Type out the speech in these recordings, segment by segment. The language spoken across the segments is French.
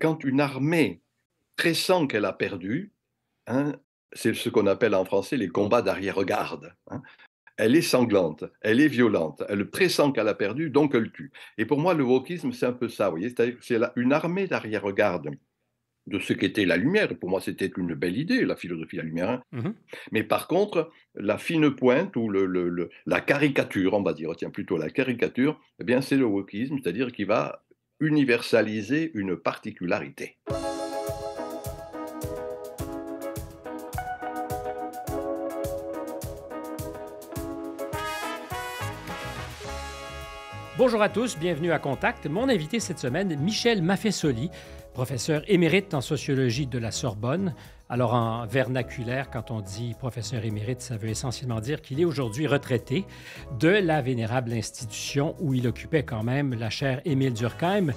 quand une armée pressent qu'elle a perdu, hein, c'est ce qu'on appelle en français les combats d'arrière-garde, hein, elle est sanglante, elle est violente, elle pressent qu'elle a perdu, donc elle tue. Et pour moi, le wokisme, c'est un peu ça, vous voyez, c'est une armée d'arrière-garde de ce qu'était la lumière. Pour moi, c'était une belle idée, la philosophie de la lumière. Hein. Mmh Mais par contre, la fine pointe ou la caricature, on va dire, tiens, plutôt la caricature, eh bien, c'est le wokisme, c'est-à-dire qui va universaliser une particularité. Bonjour à tous, bienvenue à Contact. Mon invité cette semaine, Michel Maffesoli, professeur émérite en sociologie de la Sorbonne, alors, en vernaculaire, quand on dit professeur émérite, ça veut essentiellement dire qu'il est aujourd'hui retraité de la vénérable institution où il occupait quand même la chaire Émile Durkheim.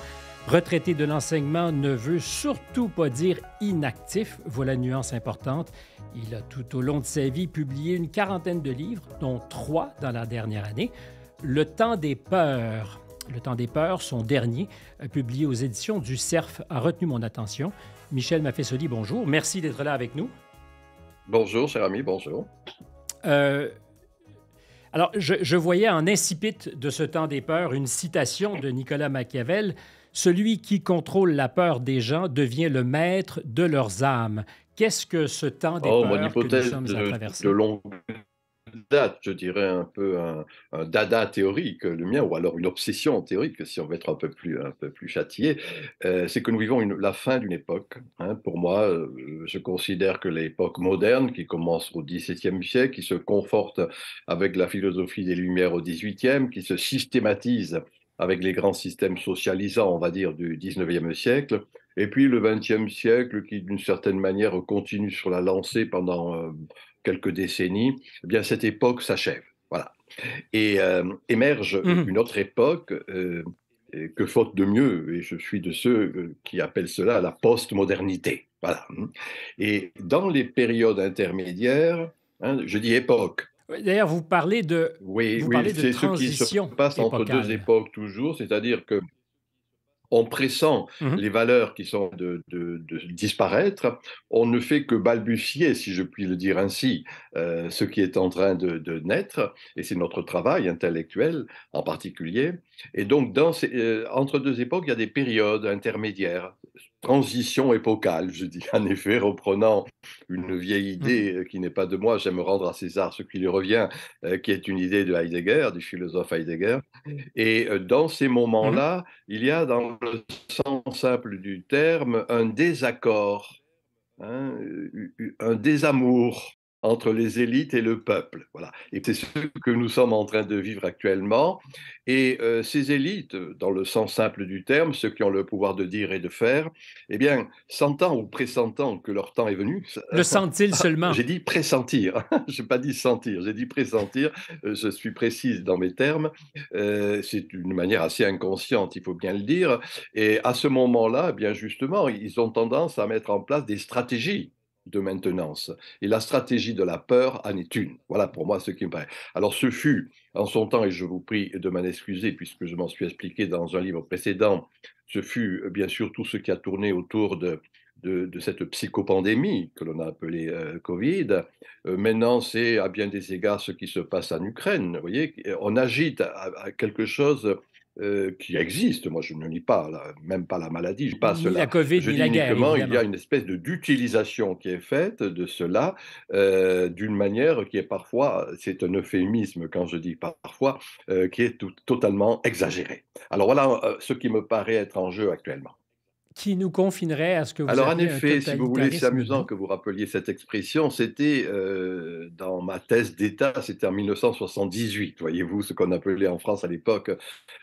Retraité de l'enseignement ne veut surtout pas dire inactif, voilà une nuance importante. Il a tout au long de sa vie publié une quarantaine de livres, dont trois dans la dernière année. Le temps des peurs. Le temps des peurs, son dernier, euh, publié aux éditions du CERF, a retenu mon attention. Michel m'a fait ce bonjour. Merci d'être là avec nous. Bonjour, cher ami, bonjour. Euh, alors, je, voyais en incipit de ce temps des peurs, une citation de Nicolas Machiavel Celui qui contrôle la peur des gens devient le maître de leurs âmes. Qu'est-ce que ce temps des oh, peurs que nous sommes à traverser date, je dirais un peu un, dada théorique, le mien, ou alors une obsession théorique, si on veut être un peu plus, un peu plus châtié, euh, c'est que nous vivons la fin d'une époque. Hein. Pour moi, euh, je considère que l'époque moderne, qui commence au XVIIe siècle, qui se conforte avec la philosophie des Lumières au XVIIIe, qui se systématise avec les grands systèmes socialisants, on va dire, du XIXe siècle, et puis le XXe siècle, qui d'une certaine manière continue sur la lancée pendant euh, quelques décennies, eh bien cette époque s'achève. Voilà. Et euh, émerge mmh une autre époque. Euh, que faute de mieux, et je suis de ceux qui appellent cela la postmodernité. Voilà. Et dans les périodes intermédiaires, hein, je dis époque, D'ailleurs, vous parlez de, oui, vous parlez oui, c'est ce qui se passe entre deux époques toujours, c'est-à-dire que en pressant mmh les valeurs qui sont de, disparaître, on ne fait que balbutier, si je puis le dire ainsi, euh, ce qui est en train de, naître, et c'est notre travail intellectuel en particulier. Et donc, euh, entre deux époques, il y a des périodes intermédiaires, transition épocale, je dis en effet, reprenant une vieille mmh. idée euh, qui n'est pas de moi, j'aime rendre à César ce qui lui revient, euh, qui est une idée de Heidegger, du philosophe Heidegger. Et euh, dans ces mmh moments-là, il y a dans le sens simple du terme un désaccord, hein, un désamour entre les élites et le peuple. Voilà. Et c'est ce que nous sommes en train de vivre actuellement. Et euh, ces élites, dans le sens simple du terme, ceux qui ont le pouvoir de dire et de faire, eh bien, sentant ou pressentant que leur temps est venu. Le sentent-ils seulement J'ai dit pressentir. Hein, je n'ai pas dit sentir, j'ai dit pressentir. Euh, je suis précise dans mes termes. Euh, c'est une manière assez inconsciente, il faut bien le dire. Et à ce moment-là, eh bien justement, ils ont tendance à mettre en place des stratégies de maintenance. Et la stratégie de la peur en est une. Voilà pour moi ce qui me paraît. Alors ce fut en son temps, et je vous prie de m'en excuser puisque je m'en suis expliqué dans un livre précédent, ce fut euh, bien sûr tout ce qui a tourné autour de, de, cette psychopandémie que l'on a appelée euh, Covid. Euh, maintenant, c'est à bien des égards ce qui se passe en Ukraine. Vous voyez, on agite à quelque chose euh, qui existe. Moi, je ne lis pas, même pas la maladie, je pas La COVID, je ni la guerre, uniquement, il y a une espèce de d'utilisation qui est faite de cela euh, d'une manière qui est parfois, c'est un euphémisme quand je dis parfois, euh, qui est totalement exagérée. Alors voilà ce qui me paraît être en jeu actuellement qui nous confinerait à ce que vous Alors, en effet, si vous voulez, c'est amusant que vous rappeliez cette expression. C'était euh, dans ma thèse d'État, c'était en 1978, voyez-vous, ce qu'on appelait en France à l'époque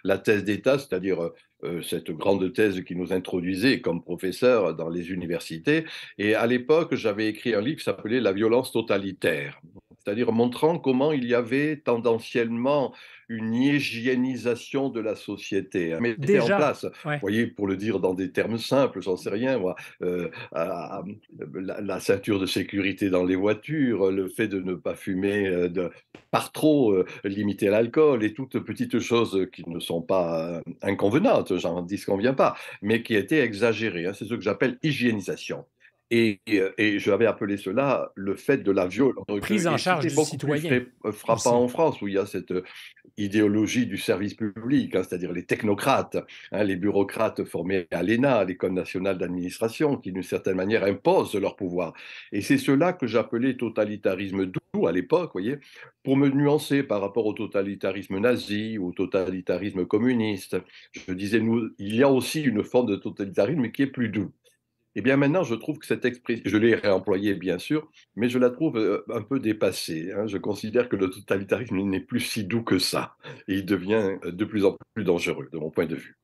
la thèse d'État, c'est-à-dire euh, cette grande thèse qui nous introduisait comme professeur dans les universités. Et à l'époque, j'avais écrit un livre qui s'appelait La violence totalitaire, c'est-à-dire montrant comment il y avait tendanciellement une hygiénisation de la société. Hein. en place, vous voyez, pour le dire dans des termes simples, j'en sais rien, moi, euh, la, ceinture de sécurité dans les voitures, le fait de ne pas fumer euh, de, par trop, euh, limiter l'alcool et toutes petites choses qui ne sont pas inconvenantes, j'en dis qu'on vient pas, mais qui étaient exagérées. Hein. C'est ce que j'appelle hygiénisation. Et, et j'avais appelé cela le fait de la violence. Prise en charge des citoyens. citoyen. C'est frappant en France, où il y a cette, idéologie du service public, hein, c'est-à-dire les technocrates, hein, les bureaucrates formés à l'ENA, à l'École nationale d'administration, qui d'une certaine manière imposent leur pouvoir. Et c'est cela que j'appelais totalitarisme doux à l'époque, voyez, pour me nuancer par rapport au totalitarisme nazi ou au totalitarisme communiste. Je disais, il y a aussi une forme de totalitarisme qui est plus doux. Eh bien maintenant, je trouve que cette expression, je l'ai réemployée bien sûr, mais je la trouve euh, un peu dépassée. Hein. Je considère que le totalitarisme n'est plus si doux que ça, et il devient euh, de plus en plus dangereux, de mon point de vue.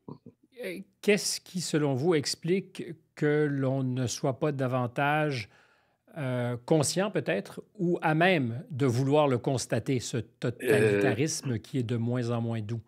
Qu'est-ce qui, selon vous, explique que l'on ne soit pas davantage euh, conscient peut-être, ou à même de vouloir le constater, ce totalitarisme qui est de moins en moins doux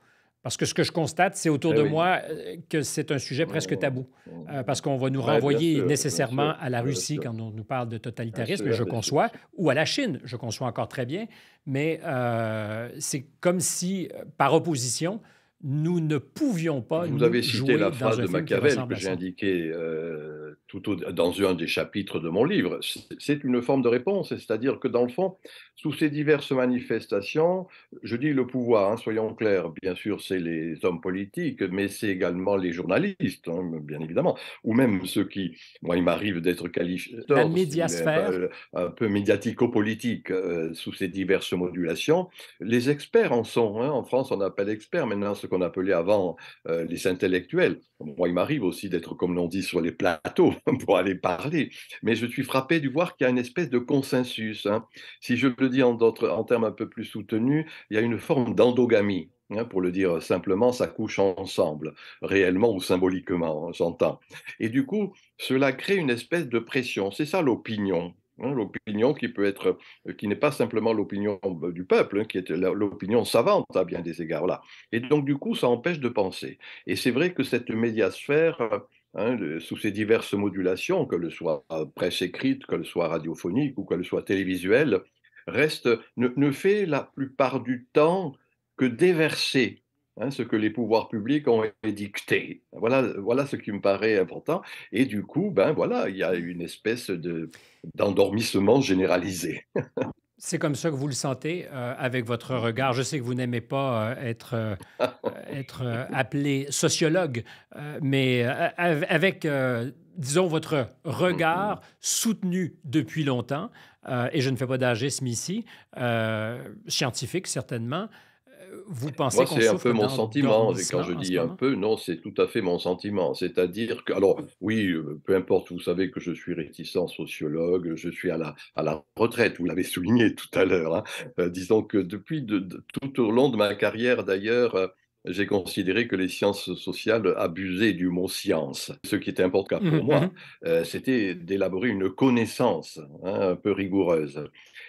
parce que ce que je constate, c'est autour ben de moi euh, que c'est un sujet presque tabou, euh, parce qu'on va nous ben, renvoyer nécessairement à la Russie quand on nous parle de totalitarisme, je conçois, ou à la Chine, je conçois encore très bien, mais euh, c'est comme si, par opposition, nous ne pouvions pas. Vous avez cité la phrase de Machiavel que j'ai indiquée euh, tout au, dans un des chapitres de mon livre. C'est une forme de réponse, c'est-à-dire que dans le fond, sous ces diverses manifestations, je dis le pouvoir, hein, soyons clairs, bien sûr, c'est les hommes politiques, mais c'est également les journalistes, hein, bien évidemment, ou même ceux qui, moi, il m'arrive d'être qualifié la médiasphère, un peu médiatico-politique euh, sous ces diverses modulations. Les experts en sont. Hein, en France, on appelle experts maintenant ce qu'on appelait avant euh, les intellectuels. Moi, il m'arrive aussi d'être, comme l'on dit, sur les plateaux pour aller parler, mais je suis frappé du voir qu'il y a une espèce de consensus. Hein. Si je le dis en, en termes un peu plus soutenus, il y a une forme d'endogamie hein, pour le dire simplement, ça couche ensemble, réellement ou symboliquement, j'entends. Et du coup, cela crée une espèce de pression. C'est ça l'opinion. Hein, l'opinion qui peut être, euh, qui n'est pas simplement l'opinion bah, du peuple, hein, qui est l'opinion savante à bien des égards là. Et donc du coup, ça empêche de penser. Et c'est vrai que cette médiasphère, euh, hein, sous ses diverses modulations, que le soit euh, presse écrite, que le soit radiophonique ou que le soit télévisuelle, reste ne fait la plupart du temps que déverser Hein, ce que les pouvoirs publics ont édicté. Voilà, ce qui me paraît important. Et du coup, ben voilà, il y a une espèce d'endormissement généralisé. C'est comme ça que vous le sentez euh, avec votre regard. Je sais que vous n'aimez pas euh, être, euh, être appelé sociologue, mais avec, disons, votre regard mm-hmm. soutenu depuis longtemps, et je ne fais pas d'agisme ici, scientifique certainement, vous pensez Moi, c'est un peu mon sentiment. Et quand je dis un peu, non, c'est tout à fait mon sentiment. C'est-à-dire que, alors, oui, euh, peu importe, vous savez que je suis réticent sociologue, je suis à la, à la retraite, vous l'avez souligné tout à l'heure. Hein. Euh, disons que depuis tout au long de ma carrière, d'ailleurs, euh, j'ai considéré que les sciences sociales abusaient du mot science. Ce qui était important pour mmh moi, mmh c'était d'élaborer une connaissance hein, un peu rigoureuse.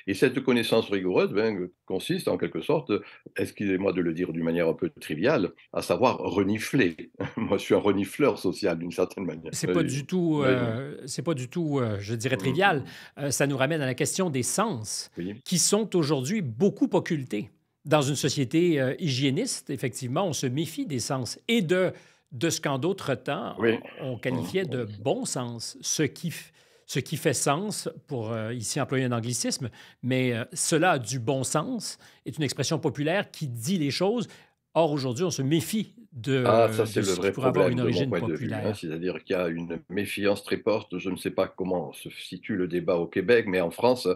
Et cette connaissance rigoureuse ben, euh, consiste en quelque sorte, excusez-moi de le dire d'une manière un peu triviale, à savoir renifler. Moi, je suis un renifleur social d'une certaine manière. C'est pas, du tout, euh, c'est pas du tout, euh, je dirais, mm-hmm. trivial. ça nous ramène à la question des sens, qui sont aujourd'hui beaucoup occultés. Dans une société hygiéniste, effectivement, on se méfie des sens et de, de ce qu'en d'autres temps, on, on qualifiait de mm-hmm. bon sens, ce qui ce qui fait sens pour euh, ici employer un anglicisme, mais euh, cela a du bon sens, est une expression populaire qui dit les choses Or, aujourd'hui, on se méfie de, ah, ça, c'est le vrai une origine populaire. Hein, c'est-à-dire qu'il y a une méfiance très forte. Je ne sais pas comment se situe le débat au Québec, mais en France,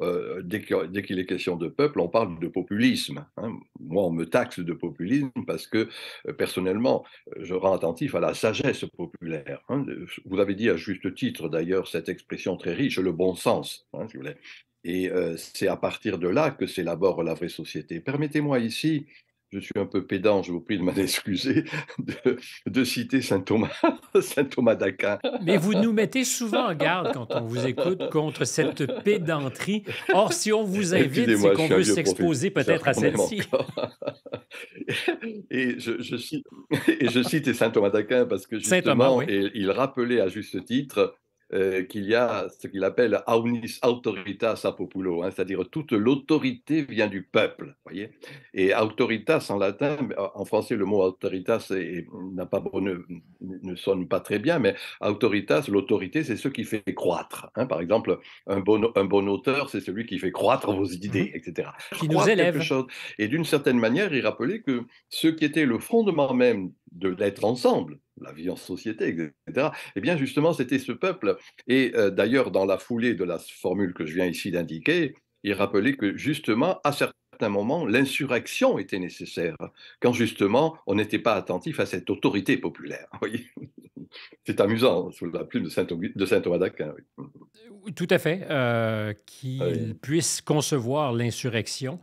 euh, dès, qu'il est question de peuple, on parle de populisme. Hein. Moi, on me taxe de populisme parce que, euh, personnellement, je rends attentif à la sagesse populaire. Hein. Vous avez dit à juste titre, d'ailleurs, cette expression très riche, le bon sens, si vous voulez. Et euh, c'est à partir de là que s'élabore la vraie société. Permettez-moi ici je suis un peu pédant, je vous prie de m'en excuser, de, citer saint Thomas, saint Thomas d'Aquin. Mais vous nous mettez souvent en garde quand on vous écoute contre cette pédanterie. Or, si on vous invite, c'est qu'on veut s'exposer peut-être à celle-ci. et je, je, cite, et je saint Thomas d'Aquin parce que justement, il rappelait à juste titre euh, qu'il y a ce qu'il appelle aunis autoritas a populo, hein, c'est-à-dire toute l'autorité vient du peuple. Voyez et autoritas en latin, euh, en français le mot autoritas n'a pas ne, ne, sonne pas très bien, mais autoritas, l'autorité, c'est ce qui fait croître. Hein. par exemple, un bon, un bon auteur, c'est celui qui fait croître vos mmh idées, etc. Qui nous élève. Et d'une certaine manière, il rappelait que ce qui était le fondement même de l'être ensemble, la vie en société, etc., eh bien justement, c'était ce peuple. Et euh, d'ailleurs, dans la foulée de la formule que je viens ici d'indiquer, il rappelait que justement, à certains moments, l'insurrection était nécessaire, quand justement, on n'était pas attentif à cette autorité populaire. C'est amusant, hein, sous la plume de Saint, de Tout à fait, euh, qu'il puisse concevoir l'insurrection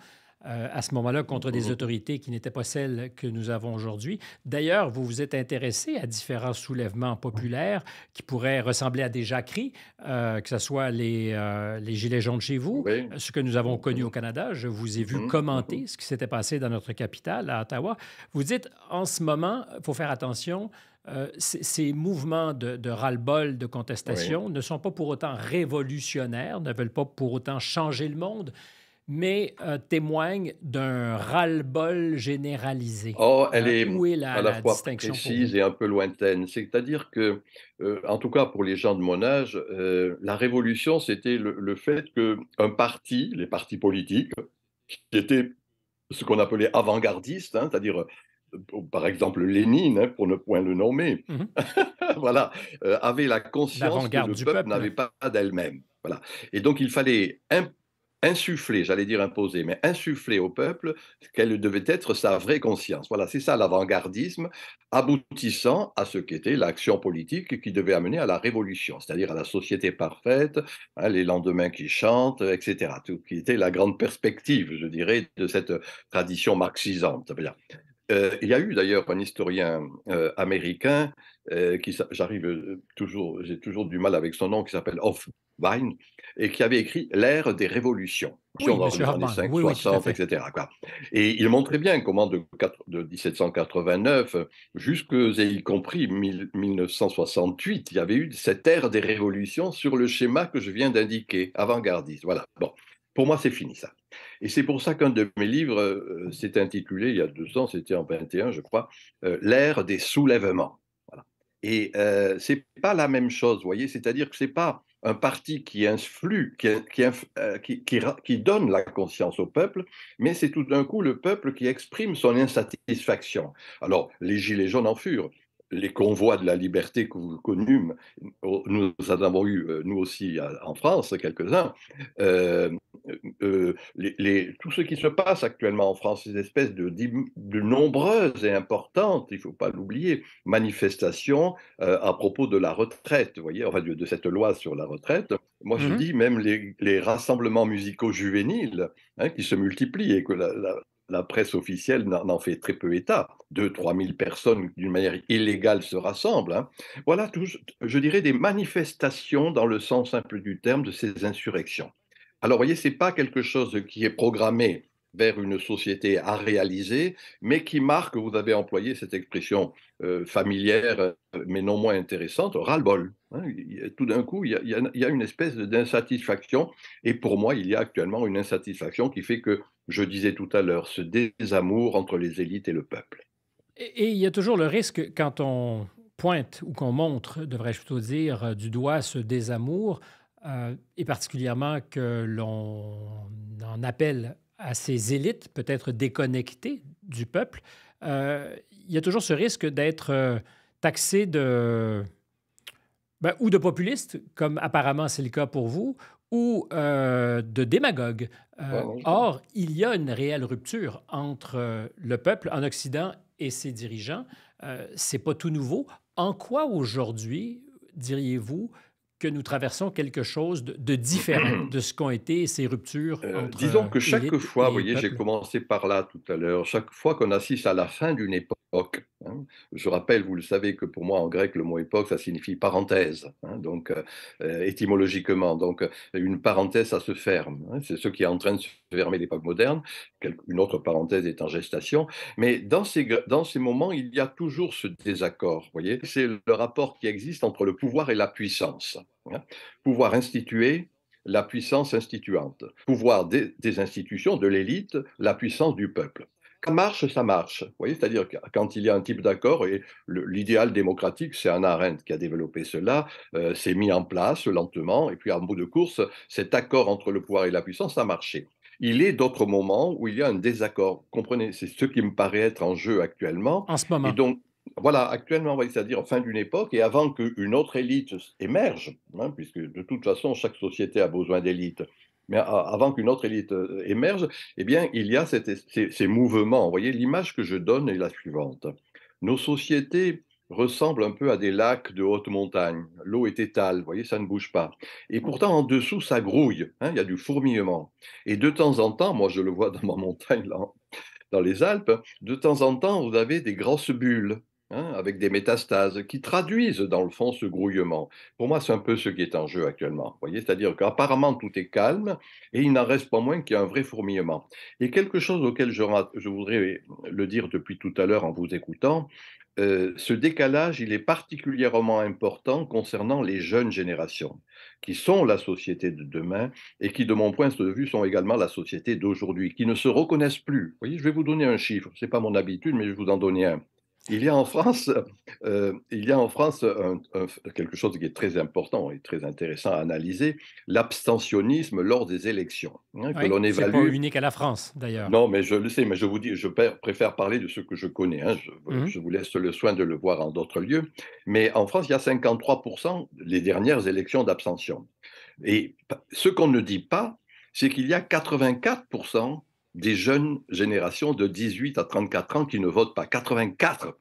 euh, à ce moment-là contre des mm-hmm. autorités qui n'étaient pas celles que nous avons aujourd'hui. D'ailleurs, vous vous êtes intéressé à différents soulèvements populaires qui pourraient ressembler à des jacqueries, euh, que ce soit les, euh, les Gilets jaunes chez vous, ce que nous avons mm-hmm. connu au Canada. Je vous ai vu mm-hmm. commenter ce qui s'était passé dans notre capitale, à Ottawa. Vous dites, en ce moment, il faut faire attention. ces mouvements de, de ras-le-bol, de contestation ne sont pas pour autant révolutionnaires, ne veulent pas pour autant changer le monde, mais euh, témoigne d'un ras-le-bol généralisé. Oh, elle hein? est, à la, fois précise et un peu lointaine. C'est-à-dire que, euh, en tout cas pour les gens de mon âge, euh, la révolution, c'était le, fait fait qu'un parti, les partis politiques, qui étaient ce qu'on appelait avant-gardistes, hein, c'est-à-dire par exemple Lénine, hein, pour ne point le nommer, mmh voilà, avait la conscience que le peuple, n'avait pas d'elle-même. Voilà. Et donc il fallait insuffler, j'allais dire imposer, mais insuffler au peuple quelle devait être sa vraie conscience. Voilà, c'est ça l'avant-gardisme, aboutissant à ce qu'était l'action politique qui devait amener à la révolution, c'est-à-dire à la société parfaite, hein, les lendemains qui chantent, etc. Tout qui était la grande perspective, je dirais, de cette tradition marxisante. Euh, il y a eu d'ailleurs un historien euh, américain euh, qui, j'arrive toujours, j'ai toujours du mal avec son nom, qui s'appelle Hoffwein, et qui avait écrit l'ère des révolutions, sur dans les années etc. Et il montrait bien comment de, 1789 jusque et y compris 1968, il y avait eu cette ère des révolutions sur le schéma que je viens d'indiquer, avant-gardiste. Voilà. Bon, pour moi, c'est fini ça. Et c'est pour ça qu'un de mes livres euh, s'est intitulé, il y a deux ans, c'était en 21, je crois, euh, L'ère des soulèvements. Et euh, n'est pas la même chose, vous voyez, c'est-à-dire que ce n'est pas un parti qui influe, qui, euh, qui donne la conscience au peuple, mais c'est tout d'un coup le peuple qui exprime son insatisfaction. Alors, les Gilets jaunes en furent, les convois de la liberté que vous connûmes, nous en avons eu, euh, nous aussi, en France, quelques-uns, euh, euh, les, tout ce qui se passe actuellement en France, ces espèces de, de nombreuses et importantes, il ne faut pas l'oublier, manifestations à propos de la retraite, voyez, enfin de, de cette loi sur la retraite. Moi, je mmh dis même les, rassemblements musicaux juvéniles hein, qui se multiplient et que la, la presse officielle n'en fait très peu état. 2-3 000 personnes d'une manière illégale se rassemblent. Hein. Voilà, je dirais, des manifestations dans le sens simple du terme de ces insurrections. Alors, vous voyez, ce n'est pas quelque chose qui est programmé vers une société à réaliser, mais qui marque, vous avez employé cette expression euh, familière, euh, mais non moins intéressante, ras-le-bol. Hein. tout d'un coup, il y, a une espèce d'insatisfaction, et pour moi, il y a actuellement une insatisfaction qui fait que, je disais tout à l'heure, ce désamour entre les élites et le peuple. Et, il y a toujours le risque quand on pointe ou qu'on montre, devrais-je plutôt dire, euh, du doigt ce désamour, et particulièrement que l'on en appelle à ces élites peut-être déconnectées du peuple, euh, il y a toujours ce risque d'être euh, taxé de... Ben, ou de populiste, comme apparemment c'est le cas pour vous, ou euh, de démagogue. Or, il y a une réelle rupture entre le peuple en Occident et ses dirigeants. C'est pas tout nouveau. En quoi aujourd'hui, diriez-vous, que nous traversons quelque chose de, différent de ce qu'ont été ces ruptures. Euh, disons que euh, chaque fois, vous voyez, j'ai commencé par là tout à l'heure, chaque fois qu'on assiste à la fin d'une époque, Hein. Je rappelle, vous le savez, que pour moi, en grec, le mot époque, ça signifie parenthèse, hein, donc euh, euh, étymologiquement. Donc, euh, une parenthèse, ça se ferme. Hein. c'est ce qui est en train de se fermer l'époque moderne. Une autre parenthèse est en gestation. Mais dans ces, dans ces moments, il y a toujours ce désaccord. voyez C'est le rapport qui existe entre le pouvoir et la puissance. Pouvoir institué, la puissance instituante. Pouvoir des institutions, de l'élite, la puissance du peuple ça marche, ça marche. voyez, c'est-à-dire quand il y a un type d'accord, et l'idéal démocratique, c'est un Arendt qui a développé cela, euh, c'est mis en place lentement, et puis en bout de course, cet accord entre le pouvoir et la puissance a marché. Il est d'autres moments où il y a un désaccord. Comprenez, c'est ce qui me paraît être en jeu actuellement. En ce moment. Et donc, voilà, actuellement, c'est-à-dire fin d'une époque et avant qu'une autre élite émerge, hein, puisque de toute façon, chaque société a besoin d'élites mais euh, avant qu'une autre élite euh, émerge, eh bien, il y a ces, mouvements. Vous voyez, l'image que je donne est la suivante. Nos sociétés ressemblent un peu à des lacs de haute montagne. L'eau est étale, vous voyez, ça ne bouge pas. Et pourtant, en dessous, ça grouille. Hein, il y a du fourmillement. Et de temps en temps, moi, je le vois dans ma montagne, là, dans les Alpes, de temps en temps, vous avez des grosses bulles. Hein, avec des métastases qui traduisent dans le fond ce grouillement. Pour moi, c'est un peu ce qui est en jeu actuellement. Voyez, c'est-à-dire qu'apparemment tout est calme et il n'en reste pas moins qu'il y a un vrai fourmillement. Et quelque chose auquel je, voudrais le dire depuis tout à l'heure en vous écoutant, euh, ce décalage, il est particulièrement important concernant les jeunes générations, qui sont la société de demain et qui, de mon point de vue, sont également la société d'aujourd'hui, qui ne se reconnaissent plus. Voyez, je vais vous donner un chiffre, ce n'est pas mon habitude, mais je vous en donner un. Il y a en France, euh, il y a en France quelque chose qui est très important et très intéressant à analyser, l'abstentionnisme lors des élections. Hein, oui, que l'on évalue. pas unique à la France, d'ailleurs. Non, mais je le sais, mais je vous dis, je préfère parler de ce que je connais. Hein, je, mmh. je, vous laisse le soin de le voir en d'autres lieux. Mais en France, il y a 53% les dernières élections d'abstention. Et ce qu'on ne dit pas, c'est qu'il y a 84% des jeunes générations de 18 à 34 ans qui ne votent pas, 84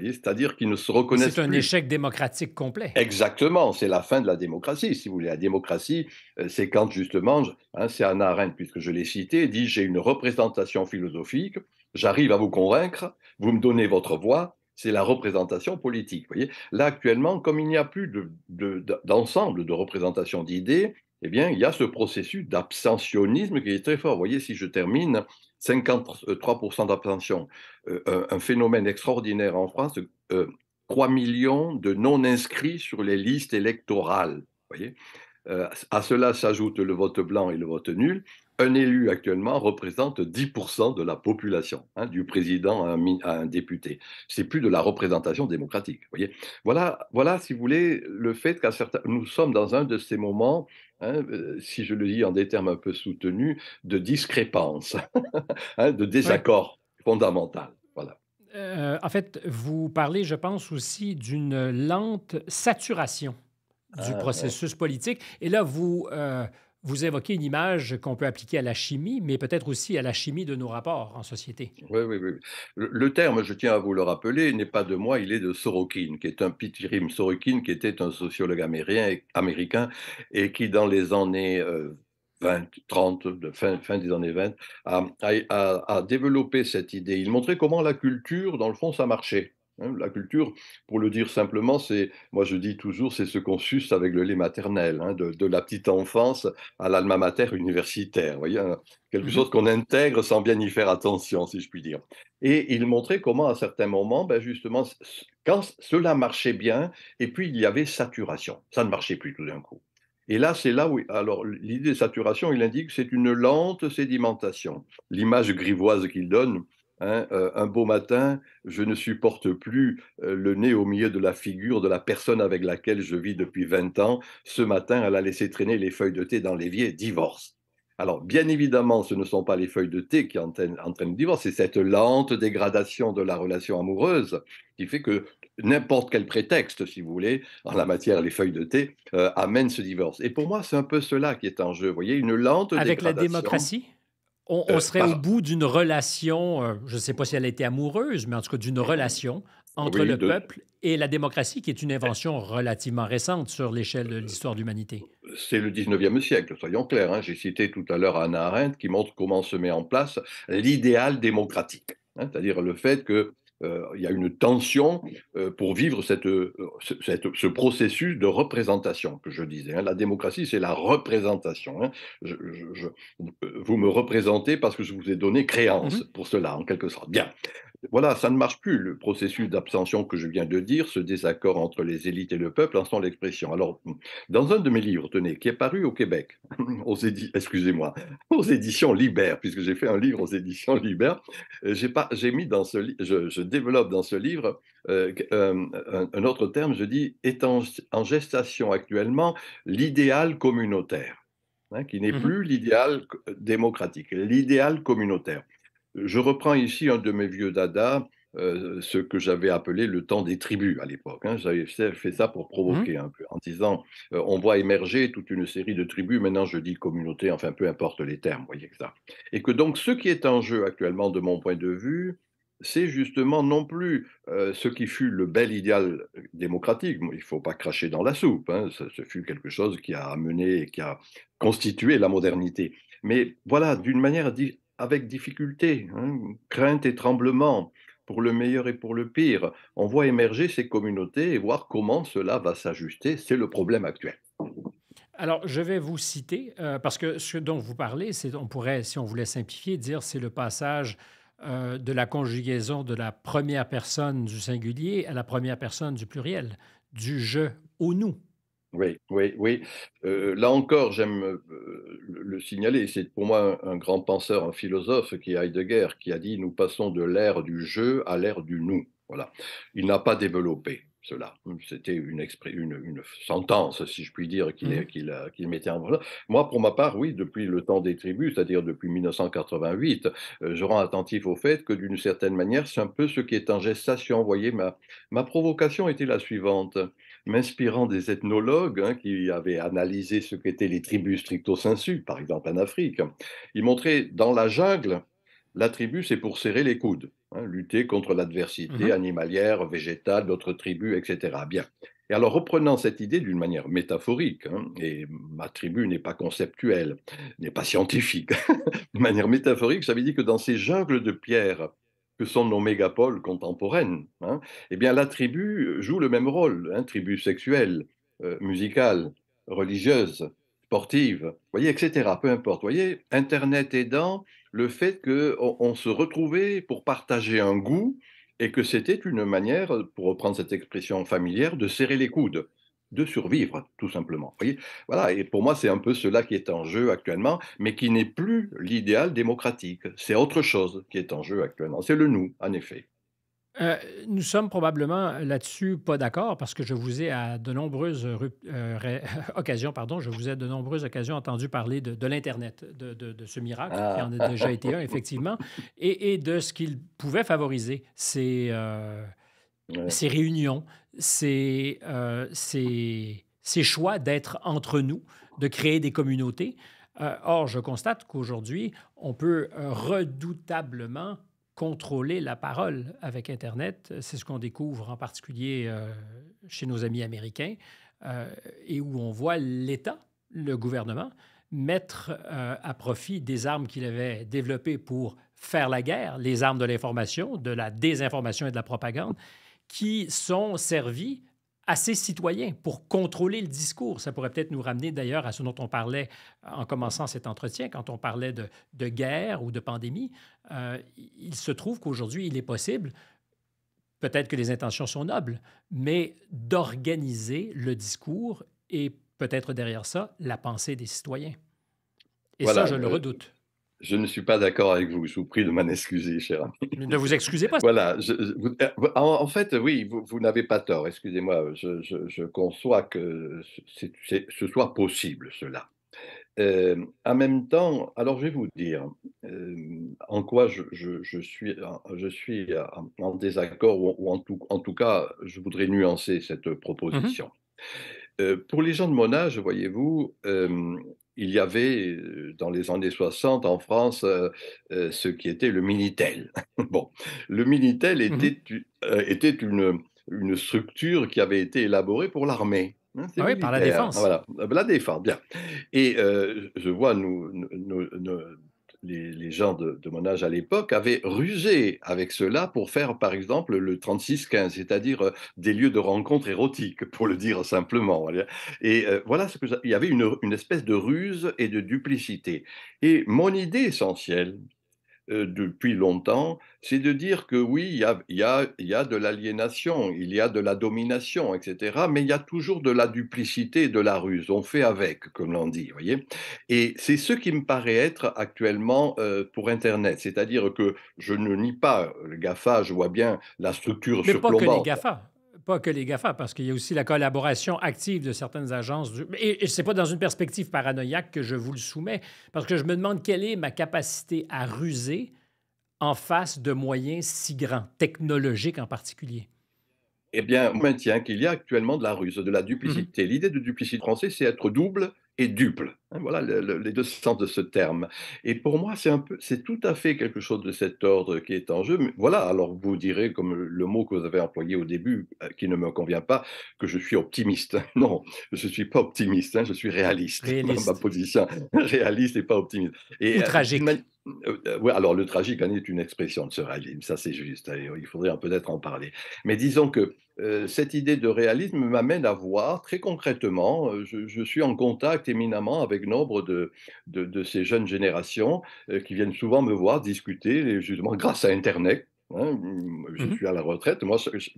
c'est-à-dire qu'ils ne se reconnaissent C'est un échec démocratique complet. Exactement, c'est la fin de la démocratie, si vous voulez. La démocratie, euh, c'est quand justement, hein, c'est Anna Arendt, puisque je l'ai cité, dit j'ai une représentation philosophique, j'arrive à vous convaincre, vous me donnez votre voix, c'est la représentation politique. Vous voyez Là, actuellement, comme il n'y a plus d'ensemble de, de représentation d'idées, eh bien, il y a ce processus d'abstentionnisme qui est très fort. Vous voyez, si je termine, 53% d'abstention, euh, un phénomène extraordinaire en France, 3 euh, millions de non-inscrits sur les listes électorales. voyez euh, à cela s'ajoute le vote blanc et le vote nul. Un élu actuellement représente 10% de la population, hein, du président à un, député. C'est plus de la représentation démocratique. voyez voilà, voilà, si vous voulez, le fait que nous sommes dans un de ces moments Hein, euh, si je le dis en des termes un peu soutenus, de discrépance, hein, de désaccord fondamental. Voilà. Euh, en fait, vous parlez, je pense, aussi d'une lente saturation du ah, processus politique. Et là, vous, euh, vous évoquez une image qu'on peut appliquer à la chimie, mais peut-être aussi à la chimie de nos rapports en société. Oui, oui, oui. Le, terme, je tiens à vous le rappeler, n'est pas de moi, il est de Sorokin, qui est un rime Sorokin, qui était un sociologue américain et qui, dans les années 20, euh, 30, fin, des années 20, a, a, développé cette idée. Il montrait comment la culture, dans le fond, ça marchait. Hein, la culture, pour le dire simplement, c'est, moi je dis toujours, c'est ce qu'on suce avec le lait maternel, hein, de, la petite enfance à l'alma mater universitaire. voyez, hein, quelque mhm. chose qu'on intègre sans bien y faire attention, si je puis dire. Et il montrait comment, à certains moments, ben justement, quand cela marchait bien, et puis il y avait saturation. Ça ne marchait plus tout d'un coup. Et là, c'est là où. Alors, l'idée de saturation, il indique c'est une lente sédimentation. L'image grivoise qu'il donne, Hein, euh, un beau matin, je ne supporte plus euh, le nez au milieu de la figure de la personne avec laquelle je vis depuis 20 ans. Ce matin, elle a laissé traîner les feuilles de thé dans l'évier, divorce. Alors, bien évidemment, ce ne sont pas les feuilles de thé qui entraînent, le divorce, c'est cette lente dégradation de la relation amoureuse qui fait que n'importe quel prétexte, si vous voulez, en la matière, les feuilles de thé, euh, amène ce divorce. Et pour moi, c'est un peu cela qui est en jeu, vous voyez, une lente dégradation. Avec la démocratie on, euh, serait au bout d'une relation, euh, je ne sais pas si elle était amoureuse, mais en tout cas d'une relation entre le peuple et la démocratie, qui est une invention relativement récente sur l'échelle de euh, l'histoire de l'humanité. C'est le 19e siècle, soyons clairs. Hein. J'ai cité tout à l'heure Anna Arendt qui montre comment se met en place l'idéal démocratique, hein. c'est-à-dire le fait que euh, il y a une tension euh, pour vivre euh, cette, ce processus de représentation que je disais. Hein. La démocratie, c'est la représentation. Hein. vous me représentez parce que je vous ai donné créance mmh pour cela, en quelque sorte. Bien voilà, ça ne marche plus. Le processus d'abstention que je viens de dire, ce désaccord entre les élites et le peuple en sont l'expression. Alors, dans un de mes livres, tenez, qui est paru au Québec, aux excusez-moi, aux éditions Libère, puisque j'ai fait un livre aux éditions Libère, euh, j'ai pas, j'ai mis dans ce, je, je développe dans ce livre euh, euh, un, autre terme. Je dis est en, gestation actuellement l'idéal communautaire. Hein, qui n'est mmh plus l'idéal démocratique, l'idéal communautaire. Je reprends ici un de mes vieux dadas, euh, ce que j'avais appelé le temps des tribus à l'époque. Hein. J'avais fait ça pour mmh. provoquer un peu, en disant euh, on voit émerger toute une série de tribus, maintenant je dis communauté, enfin peu importe les termes, voyez que ça. Et que donc ce qui est en jeu actuellement, de mon point de vue, c'est justement non plus euh, ce qui fut le bel idéal démocratique. Il ne faut pas cracher dans la soupe. Hein, ce fut quelque chose qui a amené, et qui a constitué la modernité. Mais voilà, d'une manière avec difficulté, hein, crainte et tremblement, pour le meilleur et pour le pire. On voit émerger ces communautés et voir comment cela va s'ajuster. C'est le problème actuel. Alors, je vais vous citer, euh, parce que ce dont vous parlez, c'est, on pourrait, si on voulait simplifier, dire c'est le passage euh, de la conjugaison de la première personne du singulier à la première personne du pluriel, du je au nous. Oui, oui, oui. Euh, là encore, j'aime euh, le signaler, c'est pour moi un, grand penseur, un philosophe qui est Heidegger, qui a dit nous passons de l'ère du jeu à l'ère du nous. Voilà. Il n'a pas développé cela. C'était une, une, une, sentence, si je puis dire, qu'il mmh. mettait en Moi, pour ma part, oui, depuis le temps des tribus, c'est-à-dire depuis 1988, euh, je rends attentif au fait que d'une certaine manière, c'est un peu ce qui est en gestation. Vous voyez, ma, ma provocation était la suivante m'inspirant des ethnologues hein, qui avaient analysé ce qu'étaient les tribus stricto sensu, par exemple en Afrique, ils montraient dans la jungle, la tribu, c'est pour serrer les coudes, hein, lutter contre l'adversité mmh animalière, végétale, d'autres tribus, etc. Bien. Et alors, reprenant cette idée d'une manière métaphorique, hein, et ma tribu n'est pas conceptuelle, n'est pas scientifique, de manière métaphorique, ça veut dire que dans ces jungles de pierre que sont nos mégapoles contemporaines, hein. eh bien la tribu joue le même rôle, hein, tribu sexuelle, euh, musicale, religieuse, sportive, voyez, etc. Peu importe, voyez, Internet aidant, le fait qu'on se retrouvait pour partager un goût et que c'était une manière, pour reprendre cette expression familière, de serrer les coudes de survivre, tout simplement. voilà, et pour moi, c'est un peu cela qui est en jeu actuellement, mais qui n'est plus l'idéal démocratique. C'est autre chose qui est en jeu actuellement. C'est le nous, en effet. Euh, nous sommes probablement là-dessus pas d'accord parce que je vous ai à de nombreuses euh, occasions, pardon, je vous ai à de nombreuses occasions entendu parler de, l'Internet, de, ce miracle qui en a ah. déjà été un, effectivement, et, de ce qu'il pouvait favoriser. C'est. Euh, ces réunions, euh, ces, ces, choix d'être entre nous, de créer des communautés. Euh, or, je constate qu'aujourd'hui, on peut euh, redoutablement contrôler la parole avec Internet. C'est ce qu'on découvre en particulier chez nos amis américains et où on voit l'État, le gouvernement, mettre à profit des armes qu'il avait développées pour faire la guerre, les armes de l'information, de la désinformation et de la propagande, qui sont servis à ses citoyens pour contrôler le discours. Ça pourrait peut-être nous ramener d'ailleurs à ce dont on parlait euh, en commençant cet entretien, quand on parlait de, guerre ou de pandémie. Euh, il se trouve qu'aujourd'hui, il est possible, peut-être que les intentions sont nobles, mais d'organiser le discours et peut-être derrière ça la pensée des citoyens. Et ça, je le euh, redoute. Je ne suis pas d'accord avec vous. Je vous prie de m'en excuser, cher ami. Ne vous excusez pas. Voilà. Euh, en, fait, oui, vous, n'avez pas tort. Excusez-moi. Je, conçois que ce soit possible, cela. Euh, en même temps, alors je vais vous dire euh, en quoi je, suis, je suis en, désaccord ou, en, tout, en, tout, cas, je voudrais nuancer cette mmh proposition. pour les gens de mon âge, voyez-vous, il y avait dans les années 60 en France ce qui était le Minitel. bon, le Minitel mmh était, était une, une, structure qui avait été élaborée pour l'armée. Hein, ah oui, par la défense. Voilà, euh, la défense, bien. Et je vois nos... nous, les, gens de, mon âge à l'époque avaient rusé avec cela pour faire, par exemple, le 36-15, c'est-à-dire euh, des lieux de rencontres érotiques, pour le dire simplement. Et euh, voilà ce que il y avait une espèce de ruse et de duplicité. Et mon idée essentielle, euh, depuis longtemps, c'est de dire que oui, il y a, de l'aliénation, il y a de la domination, etc., mais il y a toujours de la duplicité de la ruse. On fait avec, comme l'on dit, voyez. Et c'est ce qui me paraît être actuellement euh, pour Internet. C'est-à-dire que je ne nie pas euh, le GAFA, je vois bien la structure mais Pas que les GAFA pas que les GAFA, parce qu'il y a aussi la collaboration active de certaines agences. Du... Et, ce n'est pas dans une perspective paranoïaque que je vous le soumets, parce que je me demande quelle est ma capacité à ruser en face de moyens si grands, technologiques en particulier. Eh bien, on maintient qu'il y a actuellement de la ruse, de la duplicité. Mhm. L'idée de duplicité français, c'est être double et duple. Hein, voilà les deux sens de ce terme. Et pour moi, c'est un peu, c'est tout à fait quelque chose de cet ordre qui est en jeu. voilà. Alors vous direz, comme le mot que vous avez employé au début, euh, qui ne me convient pas, que je suis optimiste. Non, je ne suis pas optimiste. Hein, je suis réaliste. réaliste. Ma, position réaliste et pas optimiste. Et, tragique. Euh, euh, euh, oui, alors le tragique en est une expression de ce réalisme, ça c'est juste, il faudrait peut-être en parler. Mais disons que euh, cette idée de réalisme m'amène à voir très concrètement, je, suis en contact éminemment avec nombre de, ces jeunes générations qui viennent souvent me voir discuter, justement grâce à Internet, Hein, je mmh suis à la retraite. Moi,